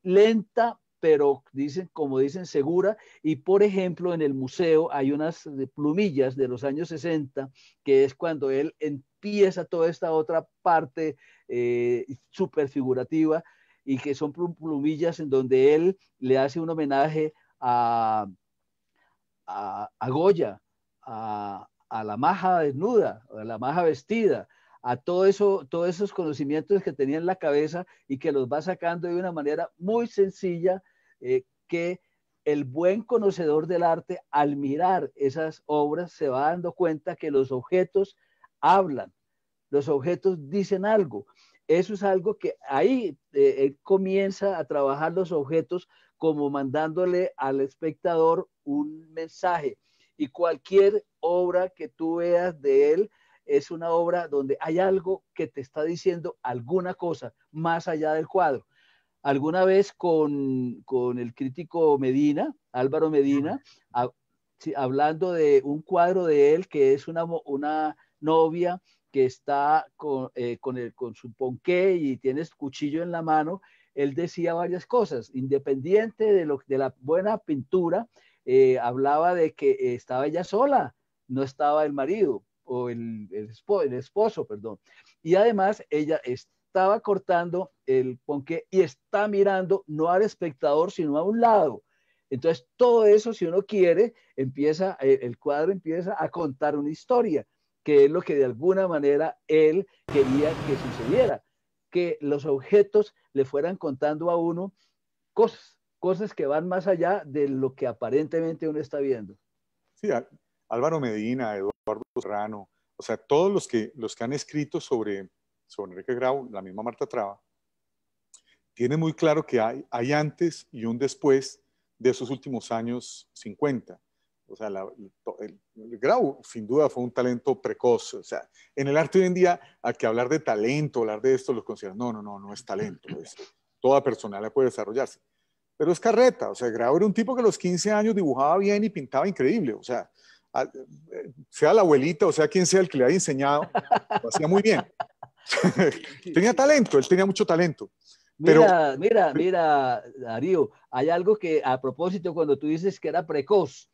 lenta pero dicen, como dicen, segura. Y por ejemplo, en el museo hay unas plumillas de los años 60, que es cuando él empieza toda esta otra parte eh, superfigurativa y que son plumillas en donde él le hace un homenaje a, Goya, a, a la maja desnuda, a la maja vestida, a todo eso, todos esos conocimientos que tenía en la cabeza y que los va sacando de una manera muy sencilla eh, que el buen conocedor del arte al mirar esas obras se va dando cuenta que los objetos hablan, los objetos dicen algo. Eso es algo que ahí eh, comienza a trabajar los objetos como mandándole al espectador un mensaje. Y cualquier obra que tú veas de él es una obra donde hay algo que te está diciendo alguna cosa más allá del cuadro. Alguna vez con, con el crítico Medina, Álvaro Medina, hablando de un cuadro de él que es una, una novia que está con, eh, con, el, con su ponqué y tiene su cuchillo en la mano, él decía varias cosas, independiente de, lo, de la buena pintura, eh, hablaba de que estaba ella sola, no estaba el marido, o el, esposo, el esposo, perdón. Y además ella estaba cortando el ponqué y está mirando no al espectador, sino a un lado. Entonces, todo eso, si uno quiere, empieza, eh, el cuadro empieza a contar una historia, que es lo que de alguna manera él quería que sucediera, que los objetos le fueran contando a uno cosas, cosas que van más allá de lo que aparentemente uno está viendo. Sí, Álvaro Medina, Eduardo. Eduardo Serrano, o sea, todos los que, los que han escrito sobre, sobre Enrique Grau, la misma Marta Traba, tiene muy claro que hay, hay antes y un después de esos últimos años 50. O sea, el, Grau sin duda fue un talento precoz. O sea, en el arte hoy en día, hay que hablar de talento, hablar de esto, los consideran, no, no, no, no es talento. Es, toda la puede desarrollarse. Pero es carreta. O sea, Grau era un tipo que a los 15 años dibujaba bien y pintaba increíble. O sea, sea la abuelita o sea quien sea el que le haya enseñado, lo hacía muy bien. tenía talento, él tenía mucho talento. mira, mira, mira, Darío, hay algo que a propósito, cuando tú dices que era precoz,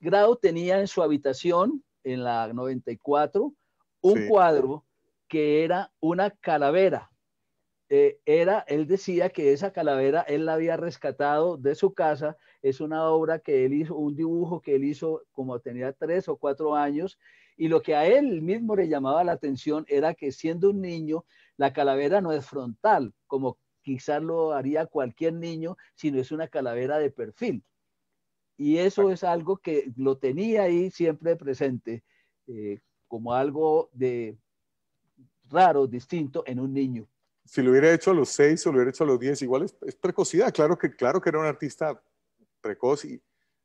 Grau tenía en su habitación, en la 94, un cuadro que era una calavera eh, era, él decía que esa calavera él la había rescatado de su casa, es una obra que él hizo, un dibujo que él hizo como tenía tres o cuatro años, y lo que a él mismo le llamaba la atención era que siendo un niño, la calavera no es frontal, como quizás lo haría cualquier niño, sino es una calavera de perfil. Y eso es algo que lo tenía ahí siempre presente, eh, como algo de raro, distinto en un niño si lo hubiera hecho a los 6 o lo hubiera hecho a los 10, igual es, precocida. precocidad. Claro que, claro que era un artista precoz y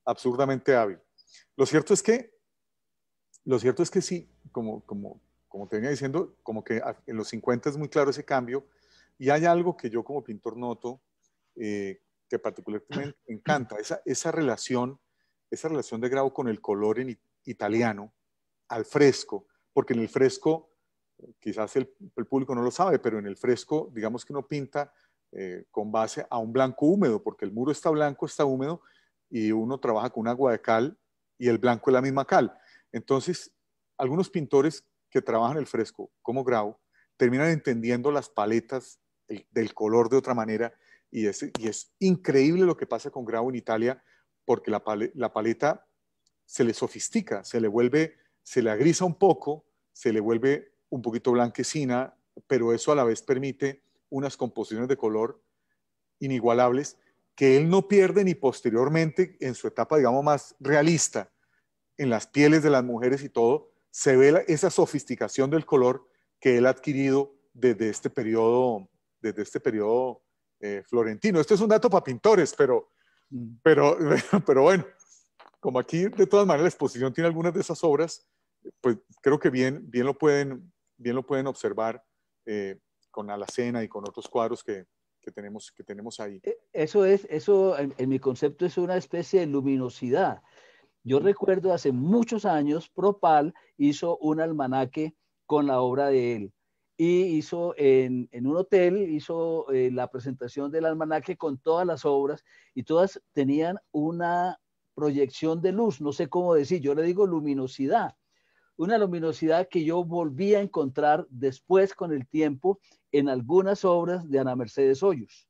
absurdamente hábil. Lo cierto es que, lo cierto es que sí, como, como, como te venía diciendo, como que en los 50 es muy claro ese cambio. Y hay algo que yo como pintor noto eh, que particularmente me encanta, esa, esa, relación, esa relación de grado con el color en italiano, al fresco, porque en el fresco quizás el, público no lo sabe, pero en el fresco, digamos que uno pinta eh, con base a un blanco húmedo, porque el muro está blanco, está húmedo, y uno trabaja con agua de cal y el blanco es la misma cal. Entonces, algunos pintores que trabajan el fresco, como Grau, terminan entendiendo las paletas del color de otra manera, y es, y es, increíble lo que pasa con Grau en Italia, porque la, paleta se le sofistica, se le vuelve, se le agriza un poco, se le vuelve un poquito blanquecina, pero eso a la vez permite unas composiciones de color inigualables que él no pierde ni posteriormente en su etapa, digamos, más realista, en las pieles de las mujeres y todo, se ve esa sofisticación del color que él ha adquirido desde este periodo, desde este periodo eh, florentino. Esto es un dato para pintores, pero, mm. pero, pero bueno, como aquí de todas maneras la exposición tiene algunas de esas obras, pues creo que bien, bien lo pueden bien lo pueden observar eh, con Alacena y con otros cuadros que, tenemos, que tenemos ahí. Eh, eso es, eso en, mi concepto es una especie de luminosidad. Yo recuerdo hace muchos años, Propal hizo un almanaque con la obra de él y hizo en, un hotel, hizo eh, la presentación del almanaque con todas las obras y todas tenían una proyección de luz, no sé cómo decir, yo le digo luminosidad, una luminosidad que yo volví a encontrar después con el tiempo en algunas obras de Ana Mercedes Hoyos.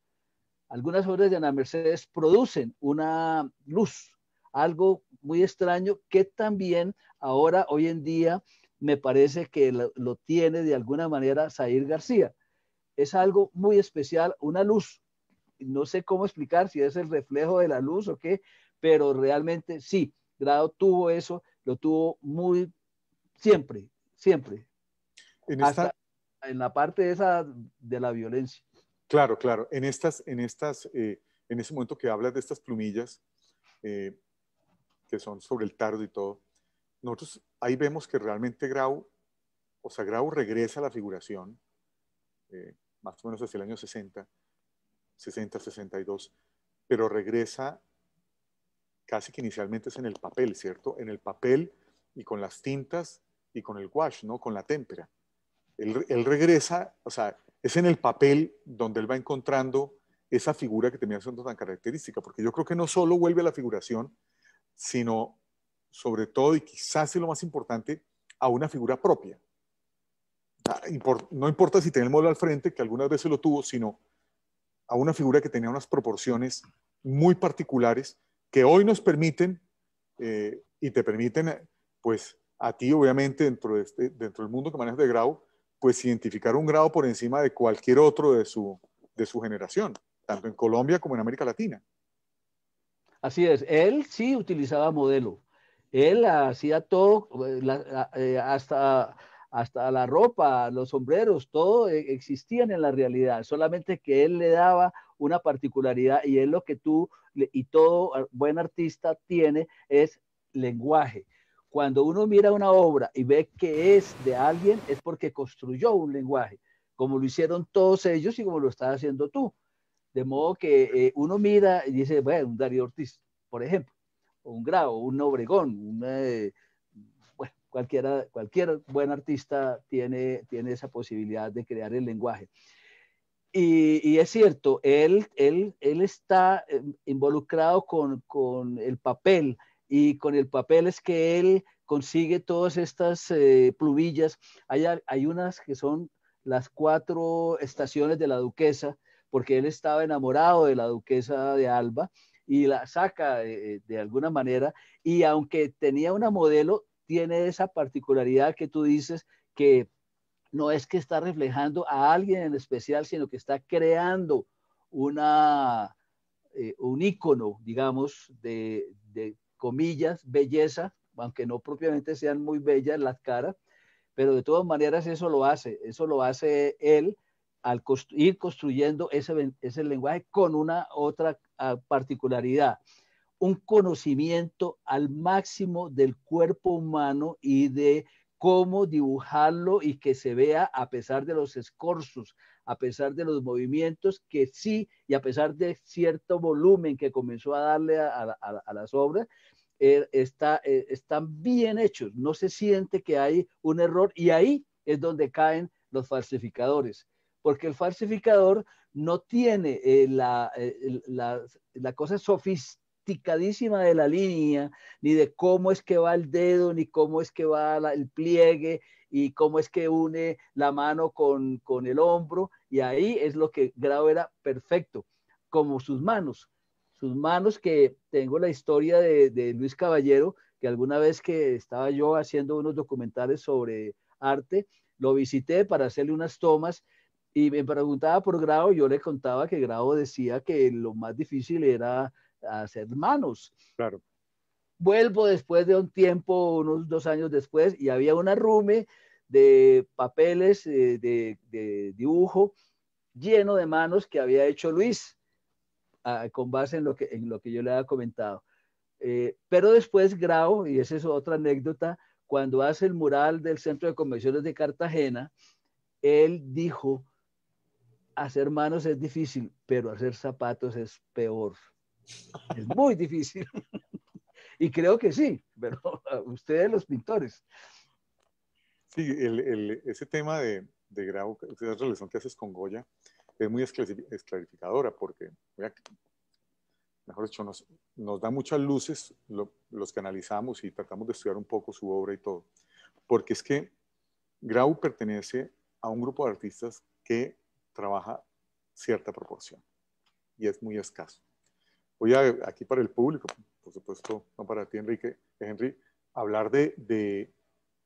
Algunas obras de Ana Mercedes producen una luz, algo muy extraño que también ahora, hoy en día, me parece que lo, tiene de alguna manera Zahir García. Es algo muy especial, una luz. No sé cómo explicar si es el reflejo de la luz o qué, pero realmente sí, Grado tuvo eso, lo tuvo muy siempre, siempre. En en la parte esa de la violencia. Claro, claro. En estas, en estas, eh, en ese momento que hablas de estas plumillas, eh, que son sobre el tardo y todo, nosotros ahí vemos que realmente Grau, o sea, Grau regresa a la figuración, eh, más o menos hacia el año 60, 60, 62, pero regresa casi que inicialmente es en el papel, ¿cierto? En el papel y con las tintas y con el wash, ¿no? Con la témpera. Él, regresa, o sea, es en el papel donde él va encontrando esa figura que tenía siendo tan característica, porque yo creo que no solo vuelve a la figuración, sino sobre todo, y quizás es lo más importante, a una figura propia. Ah, no importa si tenía el modelo al frente, que algunas veces lo tuvo, sino a una figura que tenía unas proporciones muy particulares que hoy nos permiten eh, y te permiten pues a ti obviamente dentro, este, dentro del mundo que manejas de grado, pues identificar un grado por encima de cualquier otro de su, de su generación, tanto en Colombia como en América Latina. Así es, él sí utilizaba modelo, él hacía todo, eh, eh, hasta, hasta la ropa, los sombreros, todo eh, existían en la realidad, solamente que él le daba una particularidad y es lo que tú y todo ah, buen artista tiene es lenguaje. Cuando uno mira una obra y ve que es de alguien, es porque construyó un lenguaje, como lo hicieron todos ellos y como lo estás haciendo tú. De modo que eh, uno mira y dice, bueno, un Darío Ortiz, por ejemplo, o un Grau, un Obregón, eh, cualquiera, cualquier buen artista tiene, tiene esa posibilidad de crear el lenguaje. Y, es cierto, él, él, él está eh, involucrado con, con, el papel y con el papel es que él consigue todas estas eh, Hay, hay unas que son las cuatro estaciones de la duquesa, porque él estaba enamorado de la duquesa de Alba y la saca eh, de, alguna manera. Y aunque tenía una modelo, tiene esa particularidad que tú dices que no es que está reflejando a alguien en especial, sino que está creando una, eh, un ícono, digamos, de, comillas, belleza, aunque no propiamente sean muy bellas las caras, pero de todas maneras eso lo hace, eso lo hace él al ir construyendo ese, ese lenguaje con una otra ah, particularidad, un conocimiento al máximo del cuerpo humano y de cómo dibujarlo y que se vea a pesar de los escorzos, a pesar de los movimientos que sí, y a pesar de cierto volumen que comenzó a darle a las obras, eh, eh, están bien hechos, no se siente que hay un error y ahí es donde caen los falsificadores, porque el falsificador no tiene eh, la, cosa sofisticadísima de la línea, ni de cómo es que va el dedo, ni cómo es que va el pliegue, y cómo es que une la mano con, con el hombro, y ahí es lo que Grau era perfecto, como sus manos sus manos, que tengo la historia de, Luis Caballero, que alguna vez que estaba yo haciendo unos documentales sobre arte, lo visité para hacerle unas tomas y me preguntaba por grado, yo le contaba que grado decía que lo más difícil era hacer manos. Claro. Vuelvo después de un tiempo, unos dos años después, y había un arrume de papeles eh, de dibujo lleno de manos que había hecho Luis con base en lo, que, en lo que yo le había comentado. Eh, pero después Grau, y esa es otra anécdota, cuando hace el mural del Centro de Convenciones de Cartagena, él dijo, hacer manos es difícil, pero hacer zapatos es peor. Es muy difícil. y creo que sí, pero ustedes los pintores. Sí, ese tema de, de Grau, esa relación que haces con Goya, es muy esclarificadora porque, mejor dicho, nos, nos da muchas luces, los que analizamos y tratamos de estudiar un poco su obra y todo. Porque es que Grau pertenece a un grupo de artistas que trabaja cierta proporción y es muy escaso. Voy a, aquí para el público, por supuesto, no para ti, Enrique, Henry, hablar de, de,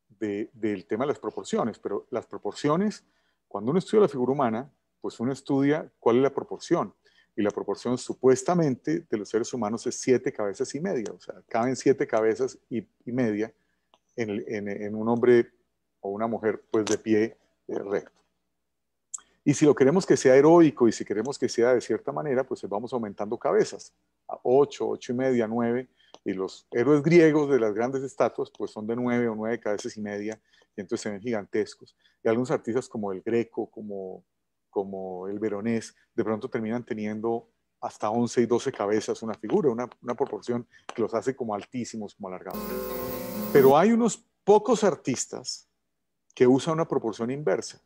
de, del tema de las proporciones, pero las proporciones, cuando uno estudia la figura humana, pues uno estudia cuál es la proporción. Y la proporción supuestamente de los seres humanos es siete cabezas y media. O sea, caben siete cabezas y, media en, un hombre o una mujer pues de pie eh, recto. Y si lo queremos que sea heroico y si queremos que sea de cierta manera, pues eh, vamos aumentando cabezas a ocho, ocho y media, nueve Y los héroes griegos de las grandes estatuas, pues son de nueve o nueve cabezas y media, y entonces se ven gigantescos. Y algunos artistas como el Greco, como como el veronés, de pronto terminan teniendo hasta 11 y 12 cabezas una figura, una, una proporción que los hace como altísimos, como alargados. Pero hay unos pocos artistas que usan una proporción inversa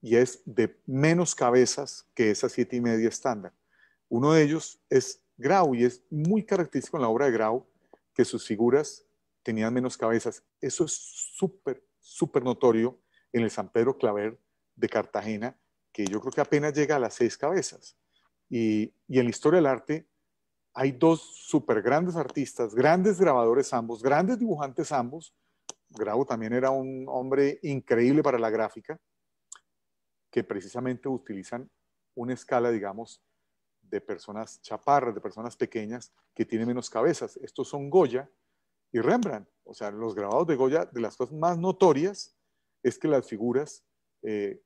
y es de menos cabezas que esa siete y media estándar. Uno de ellos es Grau y es muy característico en la obra de Grau que sus figuras tenían menos cabezas. Eso es súper, súper notorio en el San Pedro Claver de Cartagena que yo creo que apenas llega a las seis cabezas. Y, en la historia del arte hay dos súper grandes artistas, grandes grabadores ambos, grandes dibujantes ambos. Grau también era un hombre increíble para la gráfica, que precisamente utilizan una escala, digamos, de personas chaparras, de personas pequeñas, que tienen menos cabezas. Estos son Goya y Rembrandt. O sea, los grabados de Goya, de las cosas más notorias, es que las figuras eh,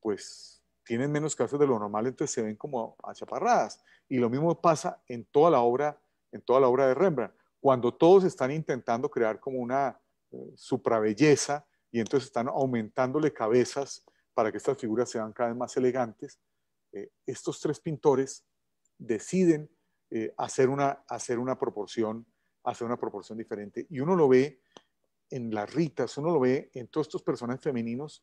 pues tienen menos casos de lo normal, entonces se ven como achaparradas. Y lo mismo pasa en toda la obra, en toda la obra de Rembrandt, cuando todos están intentando crear como una eh, suprabelleza y entonces están aumentándole cabezas para que estas figuras sean cada vez más elegantes. Eh, estos tres pintores deciden eh, hacer, una, hacer una proporción hacer una proporción diferente. Y uno lo ve en las ritas, uno lo ve en todos estos personajes femeninos,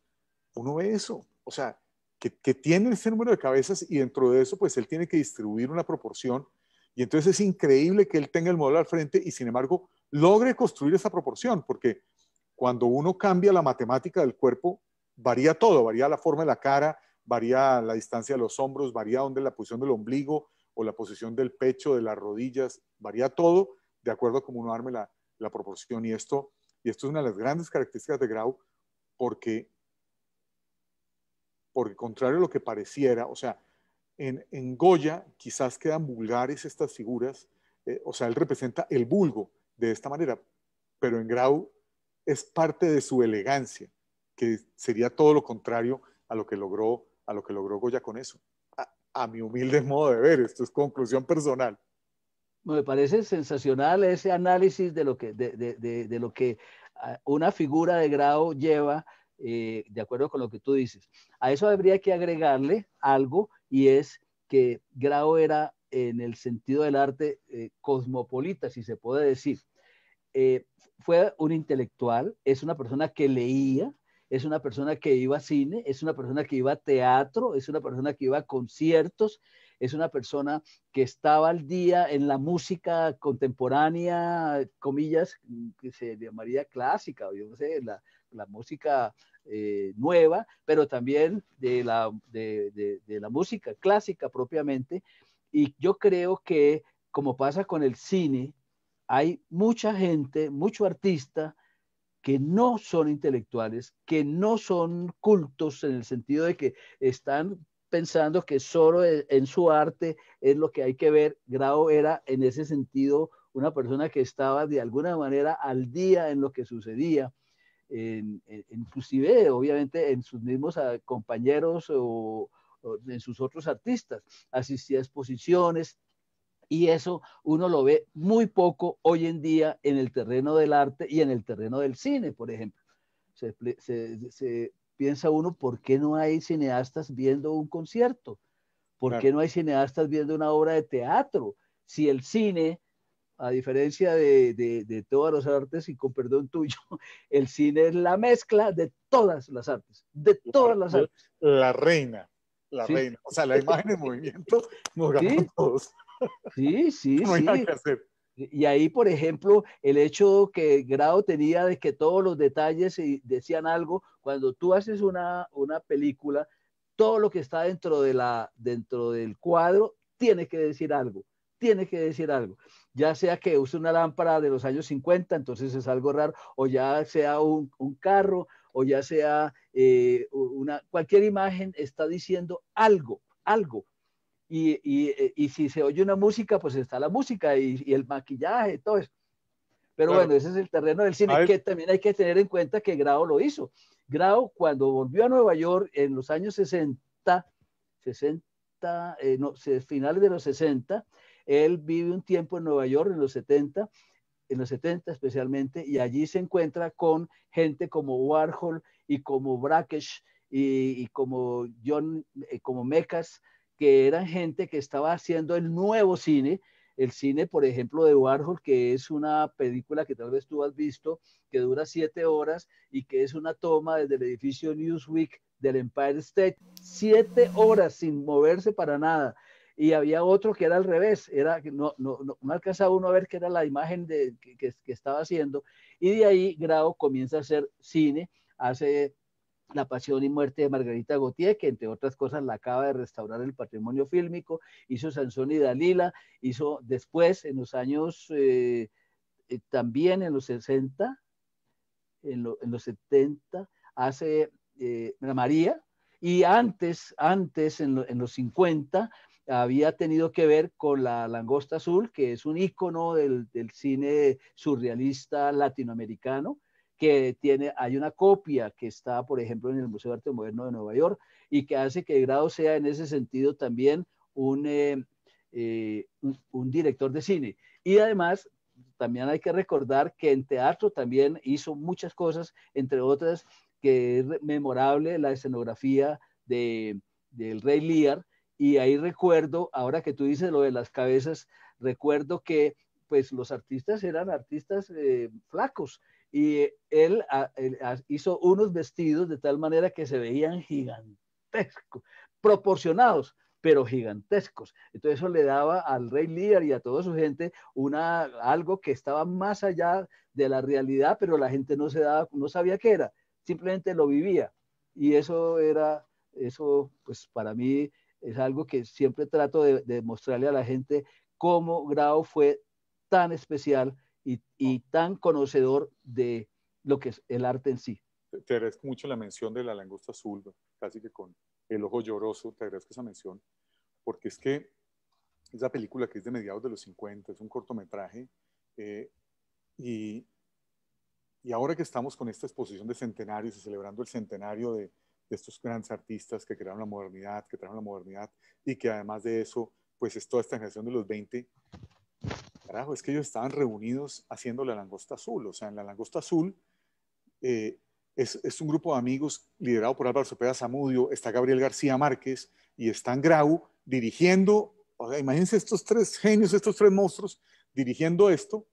uno ve eso o sea, que, tiene ese número de cabezas y dentro de eso, pues él tiene que distribuir una proporción. Y entonces es increíble que él tenga el modelo al frente y sin embargo logre construir esa proporción, porque cuando uno cambia la matemática del cuerpo, varía todo, varía la forma de la cara, varía la distancia de los hombros, varía donde la posición del ombligo o la posición del pecho, de las rodillas, varía todo de acuerdo a cómo uno arme la, la proporción. Y esto, y esto es una de las grandes características de Grau, porque porque contrario a lo que pareciera, o sea, en, Goya quizás quedan vulgares estas figuras, eh, o sea, él representa el vulgo de esta manera, pero en Grau es parte de su elegancia, que sería todo lo contrario a lo que logró, a lo que logró Goya con eso. A, mi humilde modo de ver, esto es conclusión personal. Me parece sensacional ese análisis de lo que, de lo que ah, una figura de Grau lleva eh, de acuerdo con lo que tú dices. A eso habría que agregarle algo y es que Grau era en el sentido del arte eh, cosmopolita, si se puede decir. Eh, fue un intelectual, es una persona que leía, es una persona que iba a cine, es una persona que iba a teatro, es una persona que iba a conciertos, es una persona que estaba al día en la música contemporánea, comillas, que se llamaría clásica, o yo no sé, la, la música eh, nueva, pero también de la, de, de la música clásica propiamente. Y yo creo que, como pasa con el cine, hay mucha gente, mucho artista, que no son intelectuales, que no son cultos en el sentido de que están pensando que solo e, en su arte es lo que hay que ver. Grau era en ese sentido una persona que estaba de alguna manera al día en lo que sucedía en, inclusive obviamente en sus mismos ah, compañeros o, en sus otros artistas. Asistía a exposiciones, y eso uno lo ve muy poco hoy en día en el terreno del arte y en el terreno del cine, por ejemplo. Se, piensa uno, ¿por qué no hay cineastas viendo un concierto? ¿Por qué no hay cineastas viendo una obra de teatro? Si el cine a diferencia de, todas las artes, y con perdón tuyo, el cine es la mezcla de todas las artes, de todas las artes. La reina, la reina. O sea, la imagen en movimiento nos ¿Sí? todos. Sí, sí, Y ahí, por ejemplo, el hecho que Grado tenía de que todos los detalles eh, decían algo, cuando tú haces una, una película, todo lo que está dentro, de la, dentro del cuadro tiene que decir algo tiene que decir algo. Ya sea que use una lámpara de los años 50, entonces es algo raro, o ya sea un, carro, o ya sea eh, una, cualquier imagen está diciendo algo, algo. Y, y, eh, y, si se oye una música, pues está la música y, el maquillaje, todo eso. Pero bueno, ese es el terreno del cine, que también hay que tener en cuenta que Grau lo hizo. Grau, cuando volvió a Nueva York en los años 60, 60, eh, no, finales de los 60, él vive un tiempo en Nueva York en los 70, en los 70 especialmente, y allí se encuentra con gente como Warhol y como Brakesh y, como John, eh, como Mecas, que eran gente que estaba haciendo el nuevo cine, el cine, por ejemplo, de Warhol, que es una película que tal vez tú has visto, que dura siete horas y que es una toma desde el edificio Newsweek del Empire State, siete horas sin moverse para nada, y había otro que era al revés, era, no, no, no, alcanzaba uno a ver qué era la imagen de, que, estaba haciendo, y de ahí Grau comienza a hacer cine, hace La Pasión y Muerte de Margarita Gautier, que entre otras cosas la acaba de restaurar el patrimonio fílmico, hizo Sansón y Dalila, hizo después, en los años, eh, eh, también en los 60, en, los 70, hace eh, María, y antes, antes en, los 50, había tenido que ver con la langosta azul, que es un icono del, cine surrealista latinoamericano, que tiene, hay una copia que está, por ejemplo, en el Museo de Arte Moderno de Nueva York y que hace que Grado sea en ese sentido también eh, eh, un, un, director de cine. Y además, también hay que recordar que en teatro también hizo muchas cosas, entre otras, que es memorable la escenografía de, del Rey Lear, y ahí recuerdo, ahora que tú dices lo de las cabezas, recuerdo que pues los artistas eran artistas eh, flacos y eh, él, ah, ah, hizo unos vestidos de tal manera que se veían gigantescos, proporcionados, pero gigantescos. Entonces eso le daba al rey Lear y a toda su gente una, algo que estaba más allá de la realidad, pero la gente no, se daba, no sabía qué era, simplemente lo vivía. Y eso era, eso pues para mí es algo que siempre trato de, de mostrarle a la gente cómo Grau fue tan especial y, y, tan conocedor de lo que es el arte en sí. Te agradezco mucho la mención de la langosta azul, casi que con el ojo lloroso, te agradezco esa mención, porque es que esa película que es de mediados de los 50, es un cortometraje, eh, y, y ahora que estamos con esta exposición de centenarios y celebrando el centenario de, de estos grandes artistas que crearon la modernidad, que trajeron la modernidad y que además de eso, pues es toda esta generación de los 20. Carajo, es que ellos estaban reunidos haciendo la langosta azul. O sea, en la langosta azul eh, es, un grupo de amigos liderado por Álvaro Cepeda Zamudio, está Gabriel García Márquez y están Grau dirigiendo. imagínense estos tres genios, estos tres monstruos dirigiendo esto.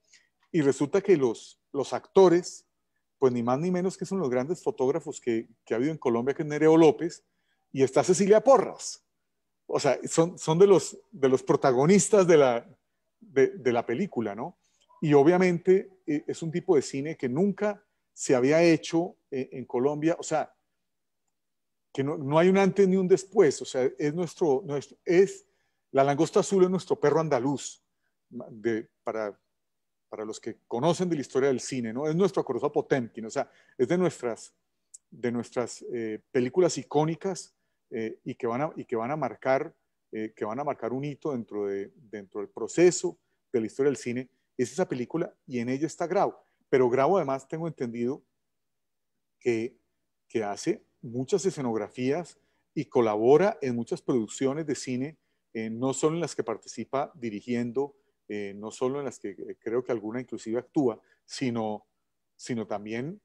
Y resulta que los, los actores pues ni más ni menos que son los grandes fotógrafos que, que ha habido en Colombia, que es Nereo López, y está Cecilia Porras. O sea, son, son de, los, de los protagonistas de la, de, la película, ¿no? Y obviamente eh, es un tipo de cine que nunca se había hecho eh, en Colombia, o sea, que no, hay un antes ni un después, o sea, es nuestro, nuestro es la langosta azul es nuestro perro andaluz, de, para para los que conocen de la historia del cine, ¿no? Es nuestro acorazado Potemkin, o sea, es de nuestras, de nuestras eh, películas icónicas eh, y, que van a, y que van a marcar, eh, que van a marcar un hito dentro, de, dentro del proceso de la historia del cine. Es esa película y en ella está Grau. Pero Grau además tengo entendido que, que hace muchas escenografías y colabora en muchas producciones de cine, no solo en las que participa dirigiendo, eh, no solo en las que eh, creo que alguna inclusive actúa, sino, sino también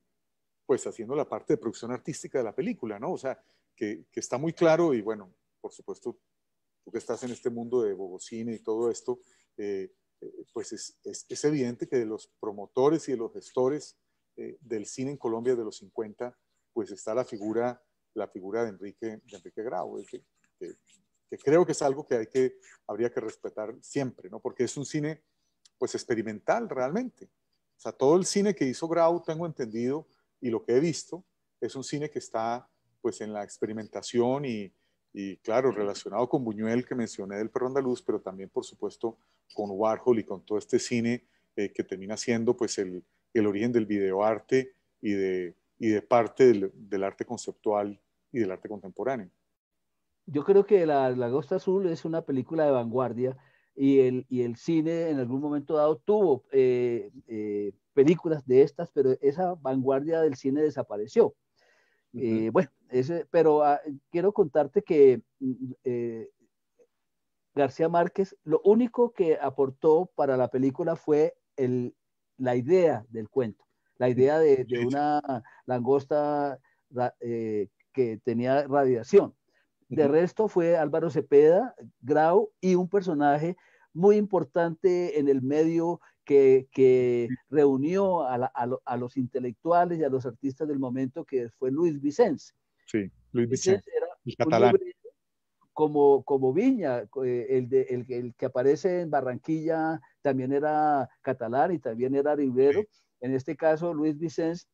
pues haciendo la parte de producción artística de la película, ¿no? O sea, que, está muy claro y bueno, por supuesto, tú que estás en este mundo de Bogocine y todo esto, eh, pues es, es, evidente que de los promotores y de los gestores del cine en Colombia de los 50, pues está la figura, la figura de Enrique, Enrique Grau, que, que creo que es algo que, hay que habría que respetar siempre, ¿no? Porque es un cine, pues, experimental realmente. O sea, todo el cine que hizo Grau, tengo entendido, y lo que he visto, es un cine que está, pues, en la experimentación y, claro, relacionado con Buñuel, que mencioné del Perro Andaluz, pero también, por supuesto, con Warhol y con todo este cine eh, que termina siendo, pues, el, origen del videoarte y de, de parte del arte conceptual y del arte contemporáneo yo creo que La langosta Azul es una película de vanguardia y el, cine en algún momento dado tuvo eh, eh, películas de estas, pero esa vanguardia del cine desapareció. Eh, bueno, pero ah, quiero contarte que mm, García Márquez lo único que aportó para la película fue la idea del cuento, la idea de, una langosta que tenía radiación de resto fue Álvaro Cepeda, Grau y un personaje muy importante en el medio que, reunió a, los intelectuales y a los artistas del momento, que fue Luis Vicens. Sí, Luis Vicens, era catalán. Como, como Viña, eh, el, el, que aparece en Barranquilla también era catalán y también era librero. En este caso, Luis Vicens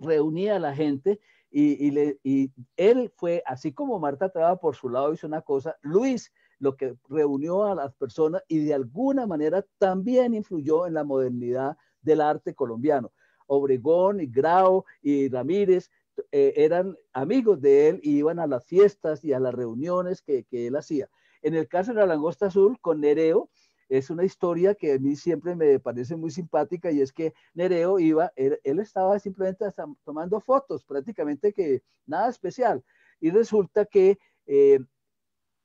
reunía a la gente y, él fue, así como Marta estaba por su lado hizo una cosa, Luis lo que reunió a las personas y de alguna manera también influyó en la modernidad del arte colombiano. Obregón y Grau y Ramírez eh, eran amigos de él y iban a las fiestas y a las reuniones que, que él hacía. En el caso de la langosta azul, con Nereo, es una historia que a mí siempre me parece muy simpática y es que Nereo iba, él, estaba simplemente tomando fotos, prácticamente que nada especial. Y resulta que eh,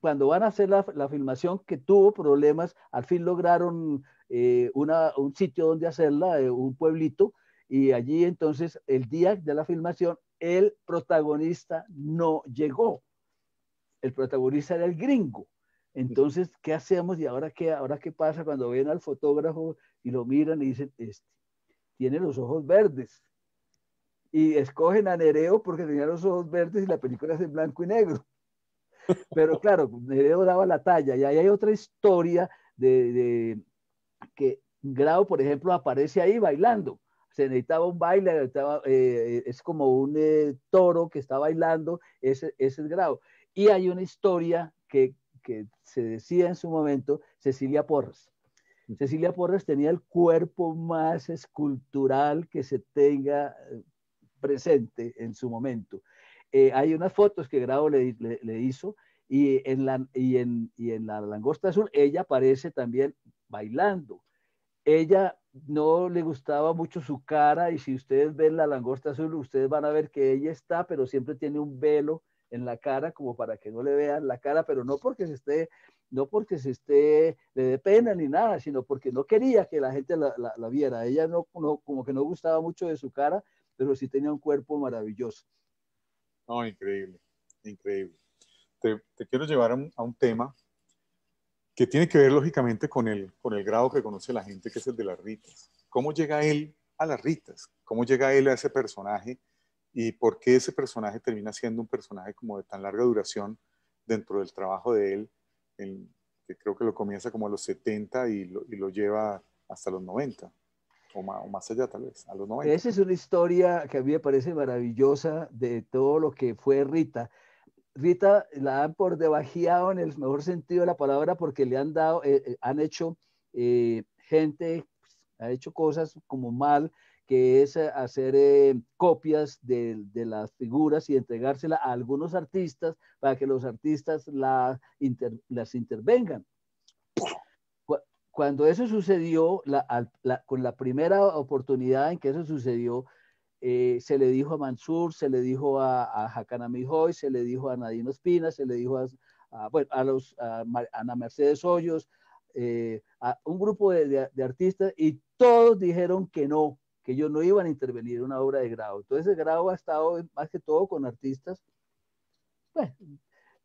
cuando van a hacer la, filmación que tuvo problemas, al fin lograron eh, un sitio donde hacerla, eh, un pueblito, y allí entonces el día de la filmación el protagonista no llegó. El protagonista era el gringo entonces, ¿qué hacemos y ahora qué, ahora qué pasa cuando ven al fotógrafo y lo miran y dicen, este, tiene los ojos verdes? Y escogen a Nereo porque tenía los ojos verdes y la película es en blanco y negro. Pero claro, Nereo daba la talla. Y ahí hay otra historia de, que Grau, por ejemplo, aparece ahí bailando se necesitaba un baile, eh, es como un eh, toro que está bailando, ese, ese es grado. Y hay una historia que que se decía en su momento Cecilia Porras. Mm. Cecilia Porras tenía el cuerpo más escultural que se tenga eh, presente en su momento. Eh, hay unas fotos que Grau le, hizo y en, la, y en, y en la langosta azul ella aparece también bailando. Ella no le gustaba mucho su cara y si ustedes ven la langosta azul, ustedes van a ver que ella está, pero siempre tiene un velo en la cara como para que no le vean la cara, pero no porque se esté, no porque se esté, le dé pena ni nada, sino porque no quería que la gente la, viera. Ella no, como que no gustaba mucho de su cara, pero sí tenía un cuerpo maravilloso. No, increíble, increíble. Te, quiero llevar a un, tema que tiene que ver lógicamente con el, con el grado que conoce la gente, que es el de las ritas. ¿Cómo llega él a las ritas? ¿Cómo llega él a ese personaje? y por qué ese personaje termina siendo un personaje como de tan larga duración dentro del trabajo de él, que creo que lo comienza como a los 70 y lo, lleva hasta los 90. O más, allá tal vez, a los 90. Esa es una historia que a mí me parece maravillosa de todo lo que fue Rita. Rita la han por debajeado en el mejor sentido de la palabra porque le han dado, eh, eh, han hecho eh, gente, pues, ha hecho cosas como mal que es eh, hacer eh, copias de, de, las figuras y entregársela a algunos artistas para que los artistas la las intervengan. Cuando eso sucedió, con la primera oportunidad en que eso sucedió, eh, se le dijo a Mansur, se le dijo a, a Jacana se le dijo a Nadine Espina, se le dijo a, bueno, a los, Ana Mercedes Hoyos, a un grupo de, de, artistas y todos dijeron que no, que ellos no iban a intervenir en una obra de grado. Entonces el grado ha estado más que todo con artistas, pues,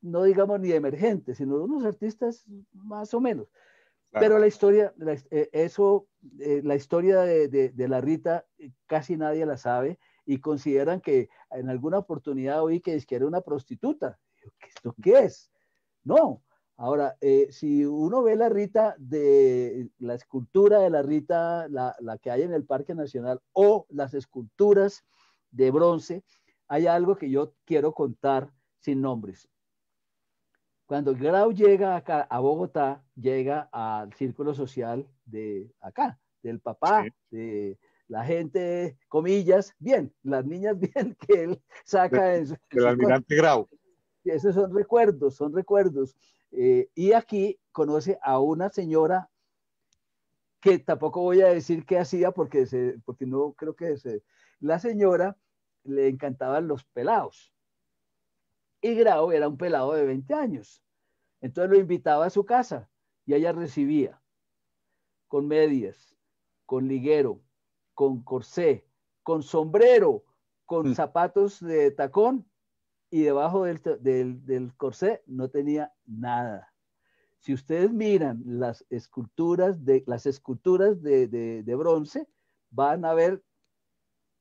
no digamos ni emergentes, sino unos artistas más o menos. Pero la historia, eh, eso, eh, la historia de, de, la Rita eh, casi nadie la sabe y consideran que en alguna oportunidad oí que, es que era una prostituta. ¿Esto qué es? No, Ahora, eh, si uno ve la Rita de la escultura de la Rita, la, la, que hay en el Parque Nacional, o las esculturas de bronce, hay algo que yo quiero contar sin nombres. Cuando Grau llega acá a Bogotá, llega al círculo social de acá, del papá, de la gente, comillas, bien, las niñas bien que él saca El almirante Grau. Esos son recuerdos, son recuerdos. Eh, y aquí conoce a una señora que tampoco voy a decir qué hacía porque, porque no creo que se, la señora le encantaban los pelados. Y Grau era un pelado de 20 años. Entonces lo invitaba a su casa y ella recibía con medias, con liguero, con corsé, con sombrero, con mm. zapatos de tacón y debajo del, del, corsé no tenía nada. Si ustedes miran las esculturas de, las esculturas de, bronce, van a ver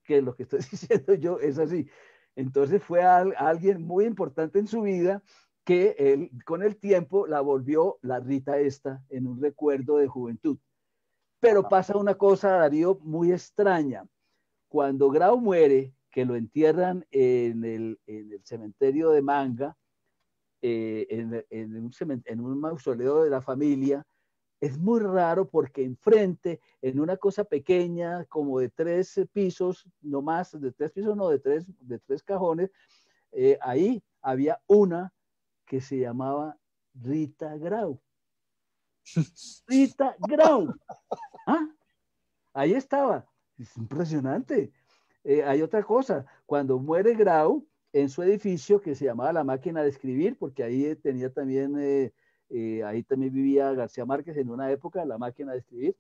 que lo que estoy diciendo yo es así. Entonces fue alguien muy importante en su vida que él, con el tiempo la volvió la Rita esta en un recuerdo de juventud. Pero pasa una cosa, Darío, muy extraña. Cuando Grau muere, que lo entierran en el, cementerio de Manga, eh, en, un mausoleo de la familia, es muy raro porque enfrente, en una cosa pequeña, como de tres pisos, no más, de tres pisos, no, de tres, de tres cajones, eh, ahí había una que se llamaba Rita Grau. Rita Grau. ¿Ah? Ahí estaba. Es impresionante. Eh, hay otra cosa, cuando muere Grau en su edificio que se llamaba La Máquina de Escribir, porque ahí eh, tenía también, eh, ahí también vivía García Márquez en una época, La Máquina de Escribir,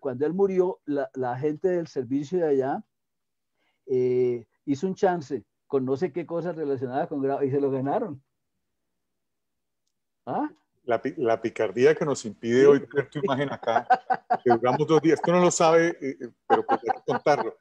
cuando él murió, la, gente del servicio de allá hizo un chance con no sé qué cosas relacionadas con Grau y se lo ganaron. ¿Ah? La, picardía que nos impide hoy tener tu imagen acá, que duramos dos días. Esto no lo sabe, pero puedo contarlo.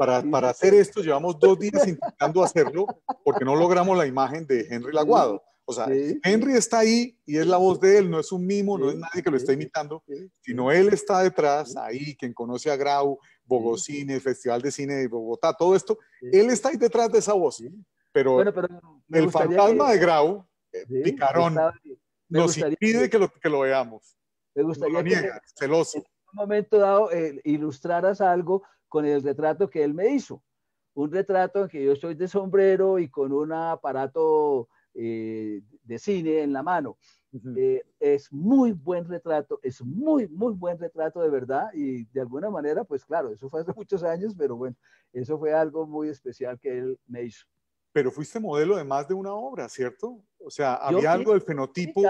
Para, para hacer esto llevamos dos días intentando hacerlo porque no logramos la imagen de Henry Laguado. O sea, Henry está ahí y es la voz de él, no es un mimo, no es nadie que lo está imitando, sino él está detrás, ahí, quien conoce a Grau, Bogocine, Festival de Cine de Bogotá, todo esto, él está ahí detrás de esa voz. Pero, el fantasma de Grau, eh, Picarón, nos impide que... lo, que lo veamos. Me gustaría que celoso. en un momento dado eh, ilustraras algo con el retrato que él me hizo. Un retrato en que yo estoy de sombrero y con un aparato eh, de cine en la mano. Eh, es muy buen retrato, es muy, muy buen retrato de verdad y de alguna manera, pues claro, eso fue hace muchos años, pero bueno, eso fue algo muy especial que él me hizo. Pero fuiste modelo de más de una obra, ¿cierto? O sea, había algo del fenotipo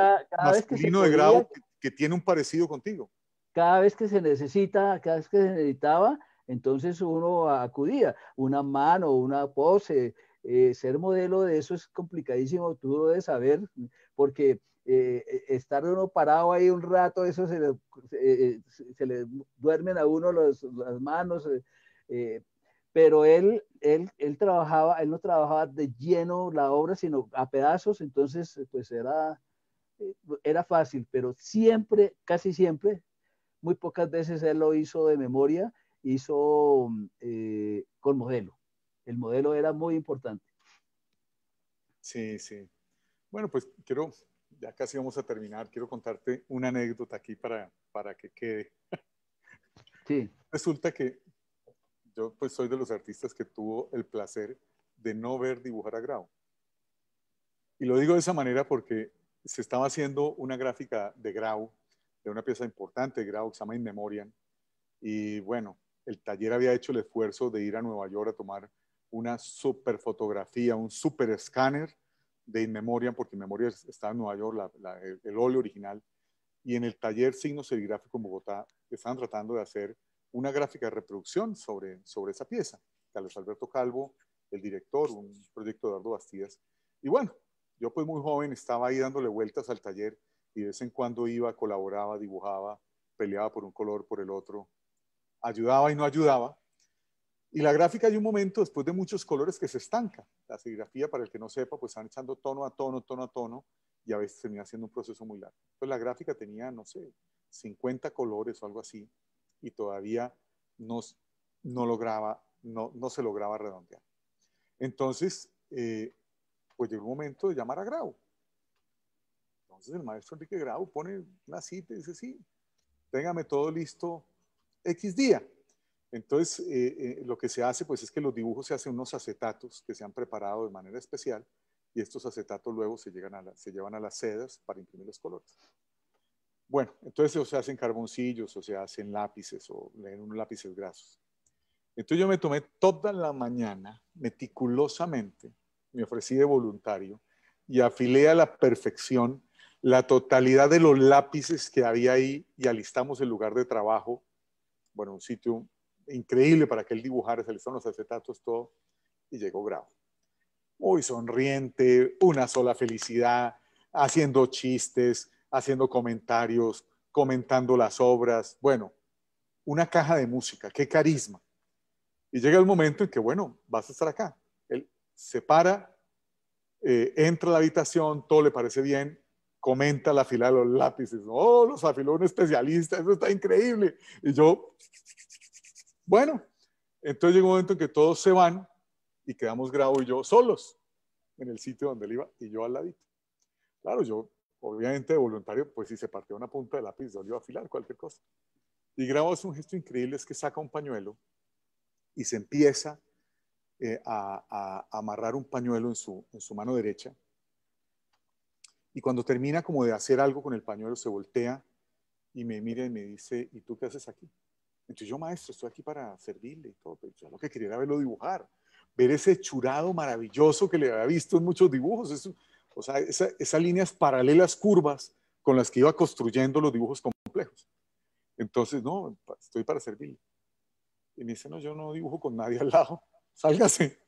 masculino de grado que, que, tiene un parecido contigo. Cada vez que se necesita, cada vez que se necesitaba, entonces uno acudía, una mano, una pose, eh, ser modelo de eso es complicadísimo, tú lo debes saber, porque eh, e, estar uno parado ahí un rato, eso se le, eh, duermen a uno las manos, pero él, él, él trabajaba, él no trabajaba de lleno la obra, sino a pedazos, entonces pues era, era fácil, pero siempre, casi siempre, muy pocas veces él lo hizo de memoria hizo mm, eh, con modelo. El modelo era muy importante. Sí, sí. Bueno, pues quiero, ya casi vamos a terminar, quiero contarte una anécdota aquí para, para que quede. Sí. Resulta que yo pues soy de los artistas que tuvo el placer de no ver dibujar a Grau. Y lo digo de esa manera porque se estaba haciendo una gráfica de Grau, de una pieza importante de Grau que se llama In Memoriam. Y bueno, el taller había hecho el esfuerzo de ir a Nueva York a tomar una super fotografía, un super escáner de Inmemoria, porque memoria está en Nueva York, el, óleo original. Y en el taller Signo Serigráfico en Bogotá estaban tratando de hacer una gráfica de reproducción sobre, sobre esa pieza. Carlos Alberto Calvo, el director, un proyecto de Eduardo Bastías. Y bueno, yo pues muy joven estaba ahí dándole vueltas al taller y de vez en cuando iba, colaboraba, dibujaba, peleaba por un color, por el otro, ayudaba y no ayudaba. Y la gráfica hay un momento, después de muchos colores, que se estanca. La serigrafía, para el que no sepa, pues están echando tono a tono, tono a tono, y a veces termina haciendo un proceso muy largo. pues la gráfica tenía, no sé, 50 colores o algo así, y todavía no, no lograba, no, no se lograba redondear. Entonces, eh, pues llegó un momento de llamar a Grau. Entonces el maestro Enrique Grau pone una cita y dice, sí, téngame todo listo X día. Entonces, eh, eh, lo que se hace, pues, es que los dibujos se hacen unos acetatos que se han preparado de manera especial y estos acetatos luego se, llegan a se llevan a las sedas para imprimir los colores. Bueno, entonces o se hacen carboncillos o se hacen lápices o leen unos lápices grasos. Entonces yo me tomé toda la mañana meticulosamente, me ofrecí de voluntario y afilé a la perfección la totalidad de los lápices que había ahí y alistamos el lugar de trabajo bueno, un sitio increíble para que él dibujara, se le son los acetatos, todo, y llegó Grau. Muy sonriente, una sola felicidad, haciendo chistes, haciendo comentarios, comentando las obras, bueno, una caja de música, qué carisma. Y llega el momento en que, bueno, vas a estar acá. Él se para, eh, entra a la habitación, todo le parece bien, comenta la fila los lápices. Oh, los afiló un especialista, eso está increíble. Y yo, bueno, entonces llegó un momento en que todos se van y quedamos Grabo y yo solos en el sitio donde él iba y yo al ladito. Claro, yo, obviamente, de voluntario, pues si se partió una punta de lápiz, yo iba a afilar cualquier cosa. Y Grabo hace un gesto increíble, es que saca un pañuelo y se empieza eh, a, amarrar un pañuelo en su mano derecha y cuando termina como de hacer algo con el pañuelo, se voltea y me mira y me dice, ¿y tú qué haces aquí? Entonces yo, maestro, estoy aquí para servirle y todo, yo lo que quería era verlo dibujar, ver ese churado maravilloso que le había visto en muchos dibujos, o sea, esas líneas paralelas curvas con las que iba construyendo los dibujos complejos. Entonces, no, estoy para servirle. Y me dice, no, yo no dibujo con nadie al lado, sálgase.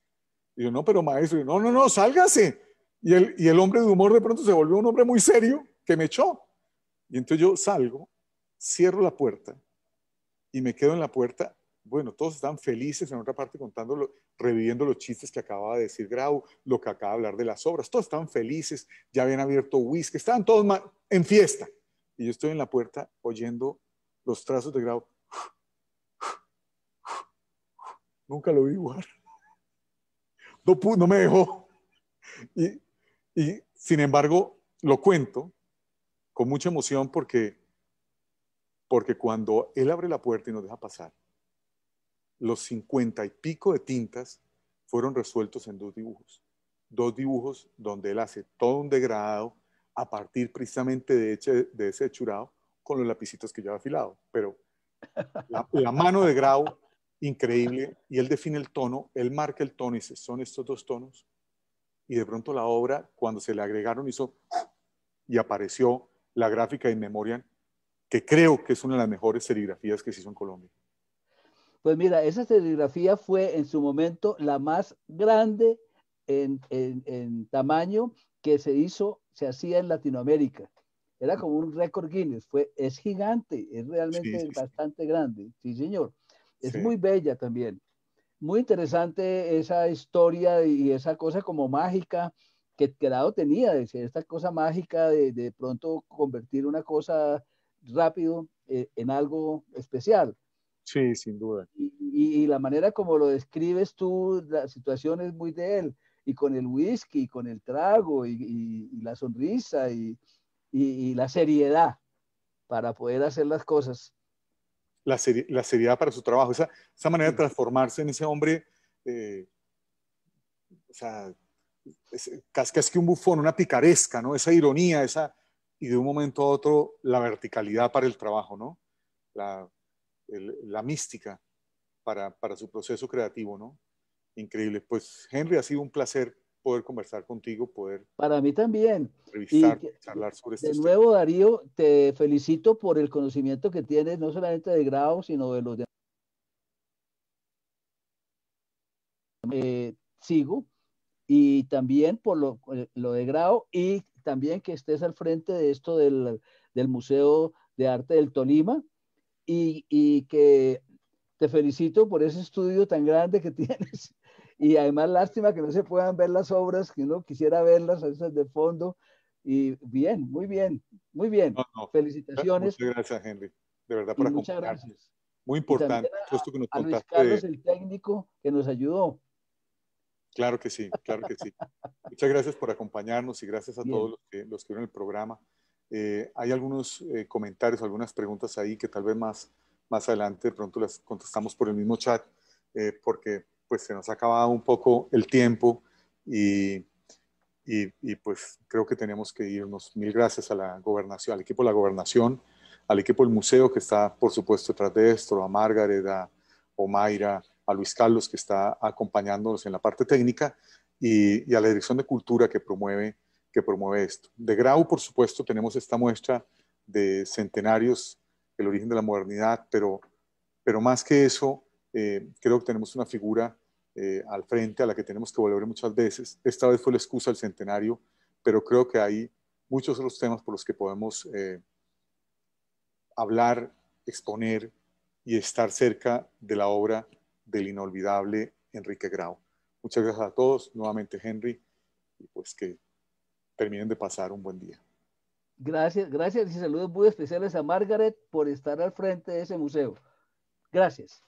Y yo, no, pero maestro, no, no, no, sálgase y el, hombre de humor de pronto se volvió un hombre muy serio que me echó. Y entonces yo salgo, cierro la puerta y me quedo en la puerta. Bueno, todos están felices en otra parte contándolo, reviviendo los chistes que acababa de decir Grau, lo que acaba de hablar de las obras. Todos estaban felices, ya habían abierto whisky, estaban todos en fiesta. Y yo estoy en la puerta oyendo los trazos de Grau. Nunca lo vi igual. No, no me dejó. Y y sin embargo, lo cuento con mucha emoción porque, porque cuando él abre la puerta y nos deja pasar, los cincuenta y pico de tintas fueron resueltos en dos dibujos. Dos dibujos donde él hace todo un degradado a partir precisamente de, ese, de churado con los lapicitos que lleva afilado. Pero la, mano de grado increíble, y él define el tono, él marca el tono y dice, son estos dos tonos y de pronto la obra, cuando se le agregaron, hizo y apareció la gráfica de memoria, que creo que es una de las mejores serigrafías que se hizo en Colombia. Pues mira, esa serigrafía fue en su momento la más grande en, en, tamaño que se hizo, se hacía en Latinoamérica. Era como un récord Guinness, fue, es gigante, es realmente bastante grande, sí señor. Es muy bella también muy interesante esa historia y esa cosa como mágica que quedado tenía, decir esta cosa mágica de, pronto convertir una cosa rápido eh, en algo especial. Sí, sin duda. Y, la manera como lo describes tú, la situación es muy de él, y con el whisky, con el trago, y, y la sonrisa, y, la seriedad para poder hacer las cosas la, seriedad para su trabajo, esa, manera de transformarse en ese hombre, eh, o sea, es, casi, que un bufón, una picaresca, ¿no? Esa ironía, esa, y de un momento a otro la verticalidad para el trabajo, ¿no? La, mística para, para su proceso creativo, ¿no? Increíble. Pues Henry, ha sido un placer poder conversar contigo, poder... Para mí también. Revisar, charlar sobre este De nuevo, Darío, te felicito por el conocimiento que tienes, no solamente de grado, sino de los demás. Eh, sigo y también por eh, lo, de grado y también que estés al frente de esto del, Museo de Arte del Tolima y, y que te felicito por ese estudio tan grande que tienes y además lástima que no se puedan ver las obras, que uno quisiera verlas, esas de fondo. Y bien, muy bien, muy bien. Felicitaciones. Muchas gracias, Henry. De verdad, para Muchas gracias. Muy importante a, Carlos, el técnico que nos ayudó. Claro que sí, claro que sí. Muchas gracias por acompañarnos y gracias a todos los que, los que vieron el programa. Eh, hay algunos eh, comentarios, algunas preguntas ahí que tal vez más, más adelante pronto las contestamos por el mismo chat, eh, porque pues se nos ha acabado un poco el tiempo y, y, pues creo que tenemos que irnos. Mil gracias a la gobernación, al equipo de la gobernación, al equipo del museo que está, por supuesto, detrás de esto, a Margaret, a Omaira, a Luis Carlos que está acompañándonos en la parte técnica y, a la Dirección de Cultura que promueve, que promueve esto. De Grau, por supuesto, tenemos esta muestra de centenarios, el origen de la modernidad, pero, pero más que eso, eh, creo que tenemos una figura eh, al frente, a la que tenemos que volver muchas veces. Esta vez fue la excusa del centenario, pero creo que hay muchos otros temas por los que podemos eh, hablar, exponer y estar cerca de la obra del inolvidable Enrique Grau. Muchas gracias a todos, nuevamente Henry, y pues que terminen de pasar un buen día. Gracias, gracias y saludos muy especiales a Margaret por estar al frente de ese museo. Gracias.